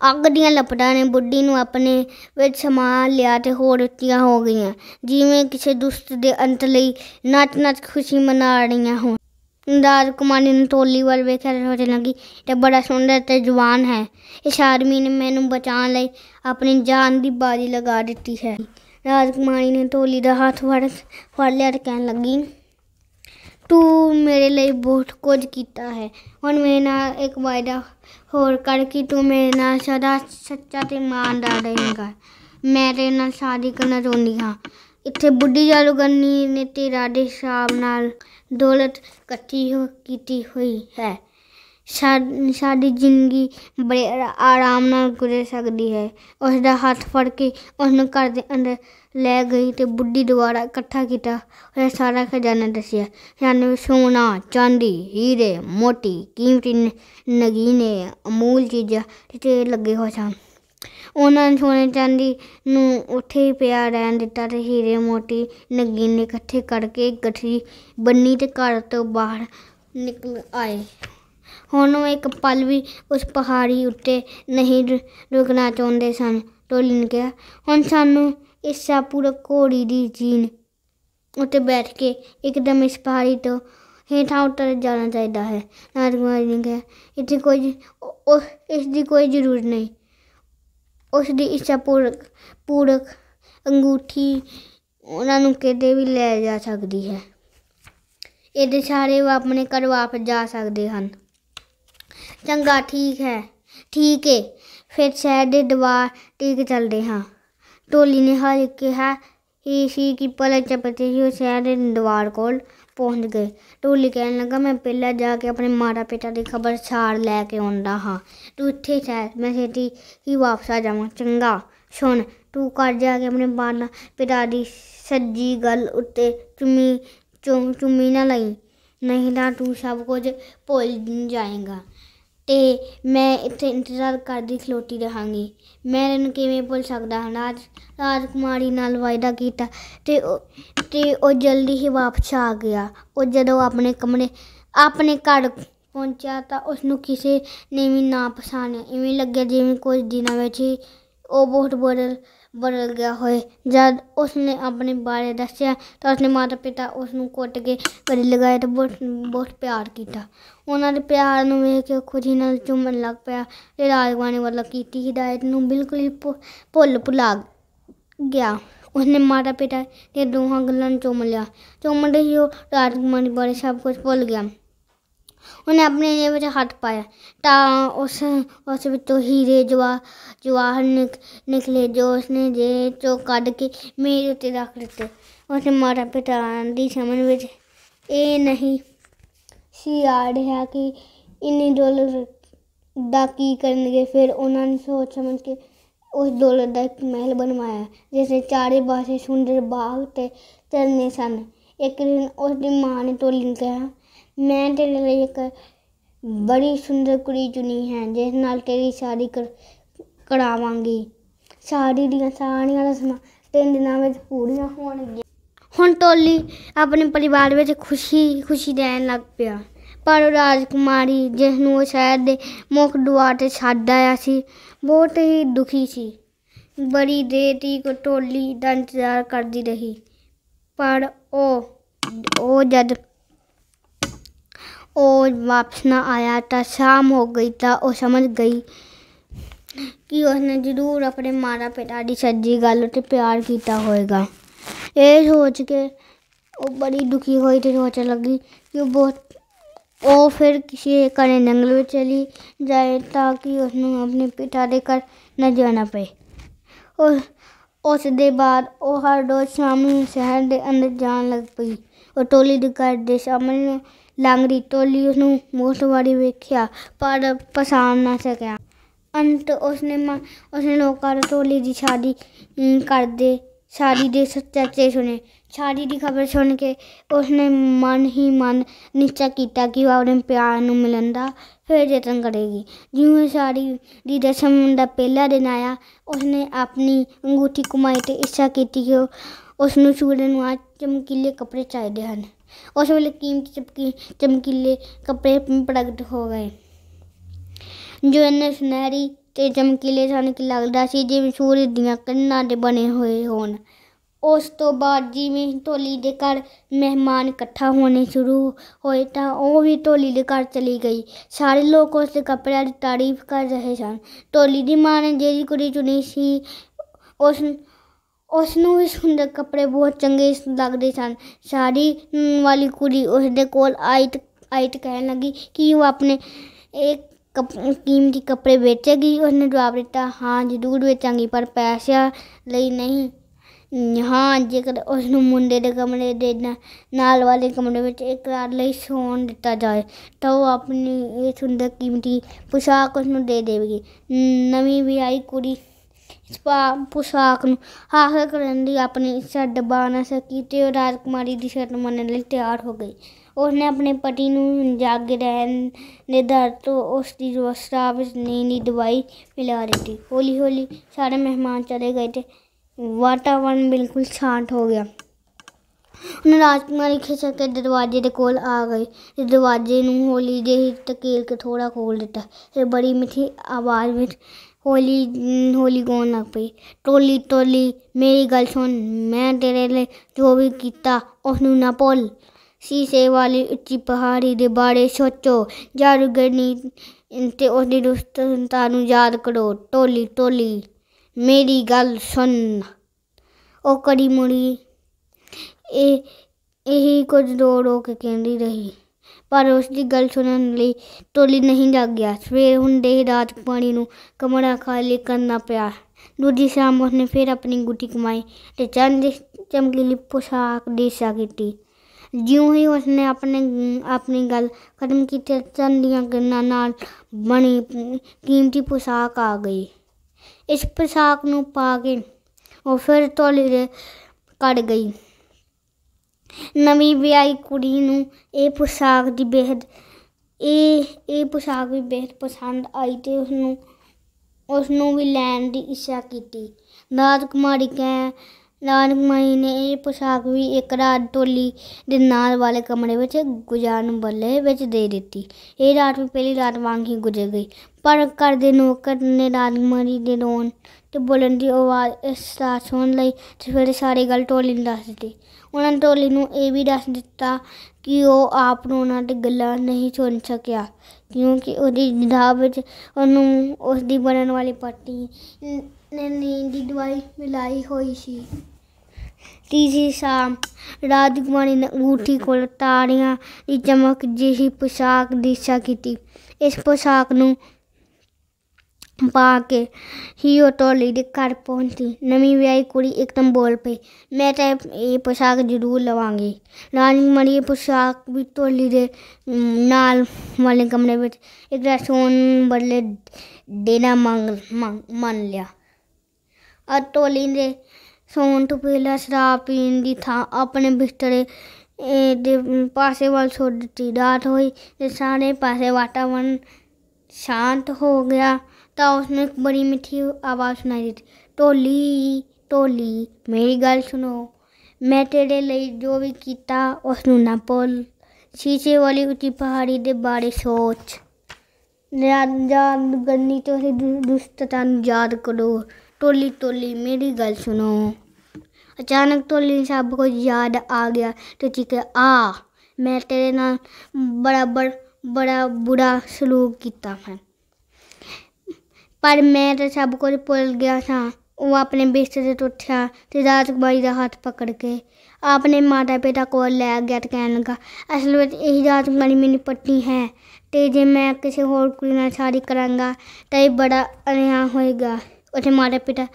ਅੱਗ ਦੀਆਂ ਲਪਟਾਂ ਨੇ ਬੁੱਢੀ ਨੂੰ ਆਪਣੇ ਵਿੱਚ ਸਮਾ ਲਿਆ ਤੇ ਹੋਰ ਉੱਚੀਆਂ ਹੋ ਗਈਆਂ ਜਿਵੇਂ ਕਿਸੇ ਦੁਸ਼ਤ ਦੇ ਅੰਤ ਲਈ ਨੱਚ-ਨੱਚ ਖੁਸ਼ੀ ਮਨਾ ਰਹੀਆਂ ਹੋਣ ਅੰਦਾਜ ਕੁਮਾਨੀ ਨੇ ਟੋਲੀ ਵੱਲ ਵੇਖਿਆ ਤੇ ਸੋਚਣ ਲੱਗੀ ਤੇ ਬੜਾ ਸੁੰਦਰ ਤੇ ਜਵਾਨ ਹੈ ਇਸ ਆਦਮੀ ਨੇ ਮੈਨੂੰ ਬਚਾਉਣ ਲਈ ਆਪਣੀ ਜਾਨ ਦੀ ਬਾਜ਼ੀ ਲਗਾ ਦਿੱਤੀ ਹੈ ਰਾਜਕੁਮਾਰੀ ਨੇ ਟੋਲੀ ਦਾ ਹੱਥ ਫੜ ਫੜ ਲਿਆ ਤੇ ਕਹਿਣ ਲੱਗੀ ਤੂੰ ਮੇਰੇ ਲਈ ਬਹੁਤ ਕੁਝ ਕੀਤਾ ਹੈ ਹੁਣ ਮੇਰੇ ਨਾਲ ਇੱਕ ਵਾਅਦਾ ਹੋਰ ਕਰ ਕਿ ਤੂੰ ਮੇਰੇ ਨਾਲ ਸਦਾ ਸੱਚਾ ਤੇ ਇਮਾਨਦਾਰ ਰਹੇਂਗਾ ਮੈਂ ਤੇਰੇ ਨਾਲ ਸ਼ਾਦੀ ਕਰਨਾ ਚਾਹੁੰਦੀ ਹਾਂ ਇੱਥੇ ਬੁੱਢੀ ਜਾਦੂਗਰਨੀ ਨੇ ਤੇਰਾ ਦੇ ਸ਼ਾਮ ਨਾਲ ਦੌਲਤ ਇਕੱਠੀ ਕੀਤੀ ਹੋਈ ਹੈ ਸਾਡੀ ਜ਼ਿੰਦਗੀ ਬੜੇ ਆਰਾਮ ਨਾਲ ਗੁਜ਼ਰ ਸਕਦੀ ਹੈ ਉਸ ਦਾ ਹੱਥ ਫੜ ਕੇ ਉਹਨੂੰ ਘਰ ਦੇ ਅੰਦਰ ਲੈ ਗਈ ਤੇ ਬੁੱਢੀ ਦੁਆਰਾ ਇਕੱਠਾ ਕੀਤਾ ਉਹਨੇ ਸਾਰਾ ਖਜ਼ਾਨਾ ਦੱਸਿਆ ਜਾਨੇ ਵਿੱਚ ਸੋਨਾ ਚਾਂਦੀ ਹੀਰੇ ਮੋਤੀ ਕੀਮਤੀ ਨਗੀਨੇ ਅਮੂਲ ਚੀਜ਼ਾਂ ਤੇ ਲੱਗੇ ਹੋਏ ਸਨ ਉਹਨਾਂ ਨੇ ਸੋਨੇ ਚਾਂਦੀ ਨੂੰ ਉੱਥੇ ਹੀ ਪਿਆ ਰਹਿਣ ਦਿੱਤਾ ਤੇ ਹੀਰੇ ਮੋਤੀ ਨਗੀਨੇ ਇਕੱਠੇ ਕਰਕੇ ਗੱਠੀ ਬੰਨੀ ਤੇ ਘਰ ਤੋਂ ਬਾਹਰ ਨਿਕਲ ਆਏ ਹੁਣ ਉਹ ਇੱਕ ਪਲ ਵੀ ਉਸ ਪਹਾੜੀ ਉੱਤੇ ਨਹੀਂ ਰੁਕਣਾ ਚਾਹੁੰਦੇ ਸਨ ਟੋਲੀ ਨੇ ਕਿਹਾ ਹੁਣ ਸਾਨੂੰ ਇਸਾ ईसापुर ਕੋੜੀ ਦੀ ਜੀਨ ਉੱਤੇ ਬੈਠ ਕੇ ਇੱਕਦਮ ਇਸ ਪਹਾੜੀ ਤੋਂ ਹੇਠਾਂ ਉਤਰ ਜਾਣਾ ਚਾਹੀਦਾ ਹੈ ਨਾਥ ਜੀ ਨੇ ਕਿਹਾ ਇੱਥੇ ਕੋਈ ਇਸ ਦੀ ਕੋਈ ਜ਼ਰੂਰ ਨਹੀਂ ਉਸ ਦੀ ਇੱਛਾ ਪੂਰਕ ਪੂਰਕ ਅੰਗੂਠੀ ਉਹਨਾਂ ਨੂੰ ਕਿਤੇ ਵੀ ਲੈ ਜਾ ਸਕਦੀ ਹੈ ਇਹਦੇ ਸਾਰੇ ਉਹ ਆਪਣੇ ਘਰ ਵਾਪਸ ਜਾ ਸਕਦੇ ਹਨ ਚੰਗਾ ਠੀਕ ਹੈ ਠੀਕ ਹੈ ਫਿਰ ਸ਼ਹਿਰ ਦੇ ਦਵਾਰ ਟੀਕ ਚੱਲਦੇ ਹਾਂ टोली ने हर कहा इसी की पल चपते ही शहर द्वार को पहुंच गए टोली कहने लगा मैं पहला जाके अपने माता पिता की खबर छार लैके आंदा हाँ तू इत शहर मैं छेती ही वापस आ जावा चंगा सुन तू ਘਰ जाके अपने माता पिता की सज्जी गल उ चुमी चुम चुमी ना लई नहीं ना तू सब कुछ भुल जाएगा ਤੇ ਮੈਂ ਇੱਥੇ ਇੰਤਜ਼ਾਰ ਕਰਦੀ ਖਲੋਤੀ ਰਹਾਂਗੀ ਮੈਂ ਇਹਨੂੰ ਕਿਵੇਂ ਭੁੱਲ ਸਕਦਾ ਹਾਂ ਰਾਜ ਰਾਜਕੁਮਾਰੀ ਨਾਲ ਵਾਅਦਾ ਕੀਤਾ ਤੇ ਉਹ- ਤੇ ਉਹ ਜਲਦੀ ਹੀ ਵਾਪਸ ਆ ਗਿਆ ਉਹ ਜਦੋਂ ਆਪਣੇ ਕਮਰੇ ਆਪਣੇ ਘਰ ਪਹੁੰਚਿਆ ਤਾਂ ਉਸ ਨੂੰ ਕਿਸੇ ਨੇ ਵੀ ਨਾ ਪਛਾਣਿਆ ਇਵੇਂ ਲੱਗਿਆ ਜਿਵੇਂ ਕੁਝ ਦਿਨਾਂ ਵਿੱਚ ਉਹ ਬਹੁਤ ਬੋਲ ਬਦਲ ਗਿਆ ਹੋਏ ਜਦ ਉਸਨੇ ਆਪਣੇ ਬਾਰੇ ਦੱਸਿਆ ਤਾਂ ਉਸਨੇ ਮਾਤਾ-ਪਿਤਾ ਉਸ ਨੂੰ ਕੁੱਟ ਕੇ ਗਲੇ ਲਗਾਏ ਤੇ ਬਹੁਤ ਬਹੁਤ ਪਿਆਰ ਕੀਤਾ ਉਹਨਾਂ ਦੇ ਪਿਆਰ ਨੂੰ ਵੇਖ ਕੇ ਖੁਦ ਹੀ ਨਾਲ ਚੁੰਮਣ ਲੱਗ ਪਿਆ ਤੇ ਰਾਜਵਾਨੀ ਵੱਲੋਂ ਕੀਤੀ ਹਿਦਾਇਤ ਨੂੰ ਬਿਲਕੁਲ ਹੀ ਭੁੱਲ ਭੁਲਾ ਗਿਆ ਉਸਨੇ ਮਾਤਾ-ਪਿਤਾ ਦੇ ਦੋਹਾਂ ਗੱਲਾਂ ਚੁੰਮ ਲਿਆ ਚੁੰਮਣ ਦੇ ਹੀ ਉਹ ਰਾਜਕੁਮਾਰੀ ਬਾਰੇ ਸਭ ਕੁਝ ਭੁੱਲ ਗਿਆ ਉਹਨੇ ਆਪਣੇ ਜੇਬ ਵਿੱਚ ਹੱਥ ਪਾਇਆ ਤਾਂ ਉਸ ਉਸ ਵਿੱਚੋਂ ਹੀਰੇ ਜਵਾ ਜਵਾਹਰ ਨਿਕਲੇ ਜੋ ਉਸਨੇ ਜੇਬ ਚੋ ਕੱਢ ਕੇ ਮੇਰੇ ਉੱਤੇ ਰੱਖ ਦਿੱਤੇ ਉਸਨੇ ਮਾਰਾ ਪਿਤਾ ਦੀ ਸਮਝ ਵਿੱਚ ਇਹ ਨਹੀਂ ਸੀ ਆ ਰਿਹਾ ਕਿ ਇਨੀ ਡਾਲਰ ਦਾ ਕੀ ਕਰਨਗੇ ਫਿਰ ਉਹਨਾਂ ਨੇ ਸੋਚ ਸਮਝ ਕੇ ਉਸ ਦੌਲਤ ਦਾ ਇੱਕ ਮਹਿਲ ਬਣਵਾਇਆ ਜਿਸ ਦੇ ਚਾਰੇ ਪਾਸੇ ਸੁੰਦਰ ਬਾਗ ਤੇ ਚਰਨੇ ਸਨ ਇੱਕ ਦਿਨ ਉਸ ਦੀ ਮਾਂ ਨੇ ਟੋਲੀ ਨੂੰ ਕਿਹਾ ਮੈਂ ਤੇਰੇ ਲਈ ਇੱਕ ਬੜੀ ਸੁੰਦਰ ਕੁੜੀ ਚੁਣੀ ਹੈ ਜਿਸ ਨਾਲ ਤੇਰੀ ਸ਼ਾਦੀ ਕਰਾਵਾਂਗੀ ਸਾੜੀ ਦੀਆਂ ਸਾਰੀਆਂ ਰਸਮਾਂ ਤਿੰਨ ਦਿਨਾਂ ਵਿੱਚ ਪੂਰੀਆਂ ਹੋਣਗੀਆਂ ਹੁਣ ਟੋਲੀ ਆਪਣੇ ਪਰਿਵਾਰ ਵਿੱਚ ਖੁਸ਼ੀ ਖੁਸ਼ੀ ਰਹਿਣ ਲੱਗ ਪਿਆ ਪਰ ਰਾਜਕੁਮਾਰੀ ਜਿਸ ਨੂੰ ਉਹ ਸ਼ਹਿਰ ਦੇ ਮੁੱਖ ਦੁਆਰ ਤੇ ਛੱਡ ਆਇਆ ਸੀ ਬਹੁਤ ਹੀ ਦੁਖੀ ਸੀ ਬੜੀ ਦੇਰ ਤੱਕ ਟੋਲੀ ਦਾ ਇੰਤਜ਼ਾਰ ਕਰਦੀ ਰਹੀ ਪਰ ਉਹ ਉਹ ਜਦ और वापस ना आया था शाम हो गई था और समझ गई कि उसने ज़रूर अपने माता पिता की सज्जी गल उत्ते प्यार किया होएगा ये सोच के वो बड़ी दुखी हुई तो सोचने लगी कि बहुत ਉਹ ਫਿਰ ਕਿਸੇ ਘਰੇ ਜੰਗਲ ਵਿੱਚ ਚਲੀ ਜਾਏ ਤਾਂ ਕਿ ਉਸ ਨੂੰ ਆਪਣੇ ਪਿਤਾ ਦੇ ਘਰ ਨਾ ਜਾਣਾ ਪਏ ਔਰ ਉਸ ਦੇ ਬਾਅਦ ਉਹ ਹਰ ਰੋਜ਼ ਸ਼ਾਮ ਨੂੰ ਸ਼ਹਿਰ ਦੇ ਅੰਦਰ ਜਾਣ ਲੱਗ ਪਈ ਉਹ ਟੋਲੀ ਦੇ ਘਰ ਦੇ ਸਾਹਮਣੇ ਲੰਗਰੀ ਟੋਲੀ ਉਸ ਨੂੰ ਬਹੁਤ ਵਾਰੀ ਵੇਖਿਆ ਪਰ ਪਛਾਣ ਨਾ ਸਕਿਆ ਅੰਤ ਉਸਨੇ ਉਸਨੇ ਲੋਕਾਂ ਨੂੰ ਟੋਲੀ ਦੀ ਸ਼ਾਦੀ ਕਰਦੇ ਸ਼ਾਦੀ ਦੇ ਸੱਚੇ ਸੁਨੇ ਸ਼ਾਦੀ ਦੀ ਖਬਰ ਸੁਣ ਕੇ ਉਸਨੇ ਮਨ ਹੀ ਮਨ ਨਿਸ਼ਚੈ ਕੀਤਾ ਕਿ ਉਹ ਆਪਣੇ ਪਿਆਰ ਨੂੰ ਮਿਲਣ ਦਾ ਫਿਰ ਯਤਨ ਕਰੇਗੀ ਜਿਵੇਂ ਸ਼ਾਦੀ ਦੀ ਦਸ਼ਮ ਦਾ ਪਹਿਲਾ ਦਿਨ ਆਇਆ ਉਸਨੇ ਆਪਣੀ ਅੰਗੂਠੀ ਕੁਮਾਈ ਤੇ ਇੱਛਾ ਕੀਤੀ ਕਿ ਉਸ ਨੂੰ ਸ਼ੂਰਨ ਨੂੰ ਆ ਚਮਕੀਲੇ ਕੱਪੜੇ ਚਾਹੀਦੇ ਹਨ ਉਸ ਵੇਲੇ ਕੀਮਤੀ ਚਮਕੀ ਚਮਕੀਲੇ ਕੱਪੜੇ ਪ੍ਰਗਟ ਹੋ ਗਏ ਜੋ ਇਹਨੇ ਸੁਨਹਿਰੀ ਤੇ ਚਮਕੀਲੇ ਸਨ ਕਿ ਲੱਗਦਾ ਸੀ ਜਿਵੇਂ ਸੂਰਜ ਦੀਆਂ ਕਿਰਨਾਂ ਦੇ ਬਣੇ ਹੋਏ ਹੋਣ ਉਸ ਤੋਂ ਬਾਅਦ ਜਿਵੇਂ ਢੋਲੀ ਦੇ ਘਰ ਮਹਿਮਾਨ ਇਕੱਠਾ ਹੋਣੇ ਸ਼ੁਰੂ ਹੋਏ ਤਾਂ ਉਹ ਵੀ ਢੋਲੀ ਦੇ ਘਰ ਚਲੀ ਗਈ ਸਾਰੇ ਲੋਕ ਉਸ ਦੇ ਕੱਪੜਿਆਂ ਦੀ ਤਾਰੀਫ ਕਰ ਰਹੇ ਸਨ ਢੋਲੀ ਦੀ ਮਾਂ ਨੇ ਜਿਹੜੀ ਕੁੜੀ ਚੁਣੀ ਸੀ ਉਸ ਉਸ ਨੂੰ ਵੀ ਸੁੰਦਰ ਕੱਪੜੇ ਬਹੁਤ ਚੰਗੇ ਲੱਗਦੇ ਸਨ ਸਾੜੀ ਵਾਲੀ ਕੁੜੀ ਉਸ ਦੇ ਕੋਲ ਆਈ ਆਈ ਤੇ ਕਹਿਣ ਲੱਗੀ ਕਿ ਉਹ ਆਪਣੇ ਇੱਕ ਕੀਮਤੀ ਕੱਪੜੇ ਵੇਚੇਗੀ ਉਹਨੇ ਜਵਾਬ ਦਿੱਤਾ ਹਾਂ ਜ਼ਰੂਰ ਵੇਚਾਂਗੀ ਪਰ ਪੈਸਿਆਂ ਲਈ ਨਹੀਂ ਹਾਂ ਜੇਕਰ ਉਸ ਨੂੰ ਮੁੰਡੇ ਦੇ ਕਮਰੇ ਦੇ ਨਾਲ ਵਾਲੇ ਕਮਰੇ ਵਿੱਚ ਇੱਕ ਰਾਤ ਲਈ ਸੌਣ ਦਿੱਤਾ ਜਾਏ ਤਾਂ ਉਹ ਆਪਣੀ ਇਹ ਸੁੰਦਰ ਕੀਮਤੀ ਪੁਸ਼ਾਕ ਉਸ ਨੂੰ ਦੇ ਦੇਵੇਗੀ ਨਵੀਂ ਵਿਆਹੀ ਕੁੜੀ ਪਾ ਪੁਸਾਕ ਨੂੰ ਹਾਸਲ ਕਰਨ ਦੀ ਆਪਣੀ ਇੱਛਾ ਦਬਾ ਨਾ ਸਕੀ ਤੇ ਉਹ ਰਾਜਕੁਮਾਰੀ ਦੀ ਸ਼ਰਤ ਮੰਨਣ ਲਈ ਤਿਆਰ ਹੋ ਗਈ ਉਸਨੇ ਆਪਣੇ ਪਤੀ ਨੂੰ ਜਾਗ ਰਹਿਣ ਦੇ ਦਰ ਤੋਂ ਉਸ ਦੀ ਰੋਸਤਾ ਵਿੱਚ ਨਈ ਨਈ ਦਵਾਈ ਮਿਲਾ ਦਿੱਤੀ ਹੌਲੀ ਹੌਲੀ ਸਾਰੇ ਮਹਿਮਾਨ ਚਲੇ ਗਏ ਤੇ ਵਾਤਾਵਰਣ ਬਿਲਕੁਲ ਸ਼ਾਂਤ ਹੋ ਗਿਆ ਉਹਨੇ ਰਾਜਕੁਮਾਰੀ ਖਿੱਚ ਕੇ ਦਰਵਾਜ਼ੇ ਦੇ ਕੋਲ ਆ ਗਈ ਤੇ ਦਰਵਾਜ਼ੇ ਨੂੰ ਹੌਲੀ ਜਿਹੀ ਤਕੀਲ ਕੇ ਥੋੜਾ ਖੋਲ ਦਿੱਤਾ ਤੇ ਬੜੀ ਮਿੱਠੀ ਆਵਾਜ਼ ਵਿੱਚ ਹੋਲੀ ਹੋਲੀ ਗੋਨ ਲੱਗ ਪਈ ਟੋਲੀ ਟੋਲੀ ਮੇਰੀ ਗੱਲ ਸੁਣ ਮੈਂ ਤੇਰੇ ਲਈ ਜੋ ਵੀ ਕੀਤਾ ਉਸ ਨੂੰ ਨਾ ਭੁੱਲ ਸੀਸੇ ਵਾਲੀ ਉੱਚੀ ਪਹਾੜੀ ਦੇ ਬਾਰੇ ਸੋਚੋ ਜਾਦੂਗਰ ਨੇ ਤੇ ਉਸ ਦੀ ਦੁਸ਼ਟਤਾ ਨੂੰ ਯਾਦ ਕਰੋ ਟੋਲੀ ਟੋਲੀ ਮੇਰੀ ਗੱਲ ਸੁਣ ਉਹ ਕੜੀ ਮੁੜੀ ਇਹ ਇਹ ਕੁਝ ਦੋੜੋ ਕੇ ਕਹਿੰਦੀ ਰਹੀ ਪਰ ਉਸ ਦੀ ਗੱਲ ਸੁਣਨ ਲਈ ਟੋਲੀ ਨਹੀਂ ਜਾ ਗਿਆ ਸਵੇਰ ਹੁੰਦੇ ਹੀ ਰਾਤ ਪਾਣੀ ਨੂੰ ਕਮਰਾ ਖਾਲੀ ਕਰਨਾ ਪਿਆ ਦੂਜੀ ਸ਼ਾਮ ਉਸਨੇ ਫਿਰ ਆਪਣੀ ਗੁੱਟੀ ਕਮਾਈ ਤੇ ਚੰਦ ਚਮਕੀਲੀ ਪੋਸ਼ਾਕ ਦੀ ਸਾ ਕੀਤੀ ਜਿਉਂ ਹੀ ਉਸਨੇ ਆਪਣੇ ਆਪਣੀ ਗੱਲ ਖਤਮ ਕੀਤੀ ਚੰਦ ਦੀਆਂ ਗੰਨਾਂ ਨਾਲ ਬਣੀ ਕੀਮਤੀ ਪੋਸ਼ਾਕ ਆ ਗਈ ਇਸ ਪੋਸ਼ਾਕ ਨੂੰ ਪਾ ਕੇ ਉਹ ਫਿਰ ਟੋਲੀ ਦੇ ਕੱਢ ਗਈ ਨਵੀਂ ਵਿਆਹੀ ਕੁੜੀ ਨੂੰ ਇਹ ਪੋਸ਼ਾਕ ਦੀ ਬੇਹਦ ਇਹ ਇਹ ਪੋਸ਼ਾਕ ਵੀ ਬੇਹਦ ਪਸੰਦ ਆਈ ਤੇ ਉਸ ਨੂੰ ਉਸ ਨੂੰ ਵੀ ਲੈਣ ਦੀ ਇੱਛਾ ਕੀਤੀ ਨਾਦ ਕੁਮਾਰੀ ਕਹ ਨਾਨਕ ਮਾਈ ਨੇ ਇਹ ਪੋਸ਼ਾਕ ਵੀ ਇੱਕ ਰਾਤ ਟੋਲੀ ਦੇ ਨਾਲ ਵਾਲੇ ਕਮਰੇ ਵਿੱਚ ਗੁਜ਼ਾਰਨ ਬੱਲੇ ਵਿੱਚ ਦੇ ਦਿੱਤੀ ਇਹ ਰਾਤ ਵੀ ਪਹਿਲੀ ਰਾਤ ਵਾਂਗ ਹੀ ਗੁਜ਼ਰ ਗਈ ਪਰ ਕਰ ਦੇ ਨੌਕਰ ਨੇ ਨਾਨਕ ਮਾਈ ਦੇ ਰੋਣ ਤੇ ਬੋਲਣ ਦੀ ਆਵਾਜ਼ ਇਸ ਤਰ੍ਹਾਂ ਸੁਣ ਲਈ ਤੇ ਫਿਰ ਸਾਰੀ ਗੱਲ ਟੋਲੀ ਨੂੰ ਦੱਸ ਦਿੱਤੀ ਉਹਨਾਂ ਟੋਲੀ ਨੂੰ ਇਹ ਵੀ ਦੱਸ ਦਿੱਤਾ ਕਿ ਉਹ ਆਪ ਨੂੰ ਉਹਨਾਂ ਦੀ ਗੱਲਾਂ ਨਹੀਂ ਸੁਣ ਸਕਿਆ ਕਿਉਂਕਿ ਉਹਦੀ ਜਿਦਾਬ ਵਿੱਚ ਉਹਨੂੰ ਉਸ ਦੀ ਬਣਨ ਵਾਲੀ ਪੱਟੀ ਨੇ ਨੀਂਦ ਦੀ ਦਵਾਈ ਮਿਲਾਈ ਹੋਈ ਸੀ ਤੀਜੀ ਸ਼ਾਮ ਰਾਜਕੁਮਾਰੀ ਨੇ ਉਠੀ ਕੋਲ ਤਾੜੀਆਂ ਦੀ ਚਮਕ ਜਿਹੀ ਪੋਸ਼ਾਕ ਦਿਸ਼ਾ ਕੀਤੀ ਇਸ ਪੋਸ਼ਾਕ ਨੂੰ ਪਾ ਕੇ ਹੀ ਉਹ ਟੋਲੀ ਦੇ ਘਰ ਪਹੁੰਚੀ ਨਵੀਂ ਵਿਆਹੀ ਕੁੜੀ ਇੱਕਦਮ ਬੋਲ ਪਈ ਮੈਂ ਤਾਂ ਇਹ ਪੋਸ਼ਾਕ ਜ਼ਰੂਰ ਲਵਾਂਗੀ ਰਾਣੀ ਮਰੀ ਇਹ ਪੋਸ਼ਾਕ ਵੀ ਟੋਲੀ ਦੇ ਨਾਲ ਵਾਲੇ ਕਮਰੇ ਵਿੱਚ ਇੱਕ ਸੋਨ ਬਦਲੇ ਦੇਣਾ ਮੰਗ ਮੰਨ ਲਿਆ ਅ ਟੋਲੀ ਦੇ ਸੋਨ ਤੋਂ ਪਹਿਲਾਂ ਸ਼ਰਾਬ ਪੀਣ ਦੀ ਥਾਂ ਆਪਣੇ ਬਿਸਤਰੇ ਦੇ ਪਾਸੇ ਵੱਲ ਛੋੜ ਦਿੱਤੀ ਰਾਤ ਹੋਈ ਤੇ ਸਾਰੇ ਪਾਸੇ ਵਾਤਾਵਰਨ ਸ਼ਾਂਤ ਹੋ ਗਿਆ तब तो उसने एक बड़ी मीठी आवाज़ सुनाई दी टोली टोली मेरी गल सुनो मैं तेरे लिए जो भी किया उस ना भूल शीशे वाली उची पहाड़ी के बारे सोच गन्नी तो दुष्टता याद करो टोली टोली मेरी गल सुनो अचानक टोली तो सब कुछ याद आ गया तो चीख आ मैं तेरे न बराबर बड़ा बुरा सलूक किया है ਪਰ ਮੈਂ ਤਾਂ ਸਭ ਕੁਝ ਭੁੱਲ ਗਿਆ ਸਾਂ ਉਹ ਆਪਣੇ ਬਿਸਤਰੇ ਤੋਂ ਉੱਠਿਆ ਤੇ ਰਾਜਕੁਮਾਰੀ ਦਾ ਹੱਥ ਪਕੜ ਕੇ ਆਪਣੇ ਮਾਤਾ ਪਿਤਾ ਕੋਲ ਲੈ ਗਿਆ ਤੇ ਕਹਿਣ ਲੱਗਾ ਅਸਲ ਵਿੱਚ ਇਹ ਰਾਜਕੁਮਾਰੀ ਮੇਰੀ ਪੱਟੀ ਹੈ ਤੇ ਜੇ ਮੈਂ ਕਿਸੇ ਹੋਰ ਕੁੜੀ ਨਾਲ ਸ਼ਾਦੀ ਕਰਾਂਗਾ ਤਾਂ ਇਹ ਬੜਾ ਅਨਿਆਂ ਹੋਏਗਾ ਉਥੇ ਮਾਤਾ ਪਿਤਾ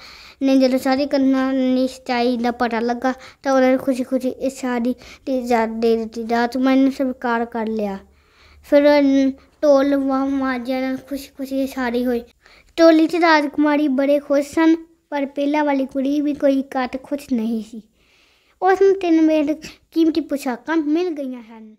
ਨੇ ਜਦੋਂ ਸ਼ਾਦੀ ਕਰਨਾ ਨਿਸ਼ਚਾਈ ਦਾ ਪਤਾ ਲੱਗਾ ਤਾਂ ਉਹਨਾਂ ਨੇ ਖੁਸ਼ੀ-ਖੁਸ਼ੀ ਇਸ ਸ਼ਾਦੀ ਦੀ ਇਜਾਜ਼ਤ ਦੇ ਦਿੱਤੀ ਰਾਤ ਮਾਰੀ ਨੇ ਸਵੀਕਾਰ ਕਰ ਲਿਆ ਫਿਰ ਟੋਲ ਵਾਹ ਮਾਜਾ ਨਾਲ ਖੁਸ਼ੀ-ਖੁਸ਼ੀ ਸ਼ਾਦੀ ਹੋਈ ਟੋਲੀ 'ਚ ਰਾਜਕੁਮਾਰੀ ਬੜੇ ਖੁਸ਼ ਸਨ ਪਰ ਪਹਿਲਾਂ ਵਾਲੀ ਕੁੜੀ ਵੀ ਕੋਈ ਘੱਟ ਖੁਸ਼ ਨਹੀਂ ਸੀ ਉਸ ਨੂੰ ਤਿੰਨ ਮੇਲ ਕੀਮਤੀ ਪੁਸ਼ਾਕਾਂ ਮਿਲ ਗਈਆਂ ਹਨ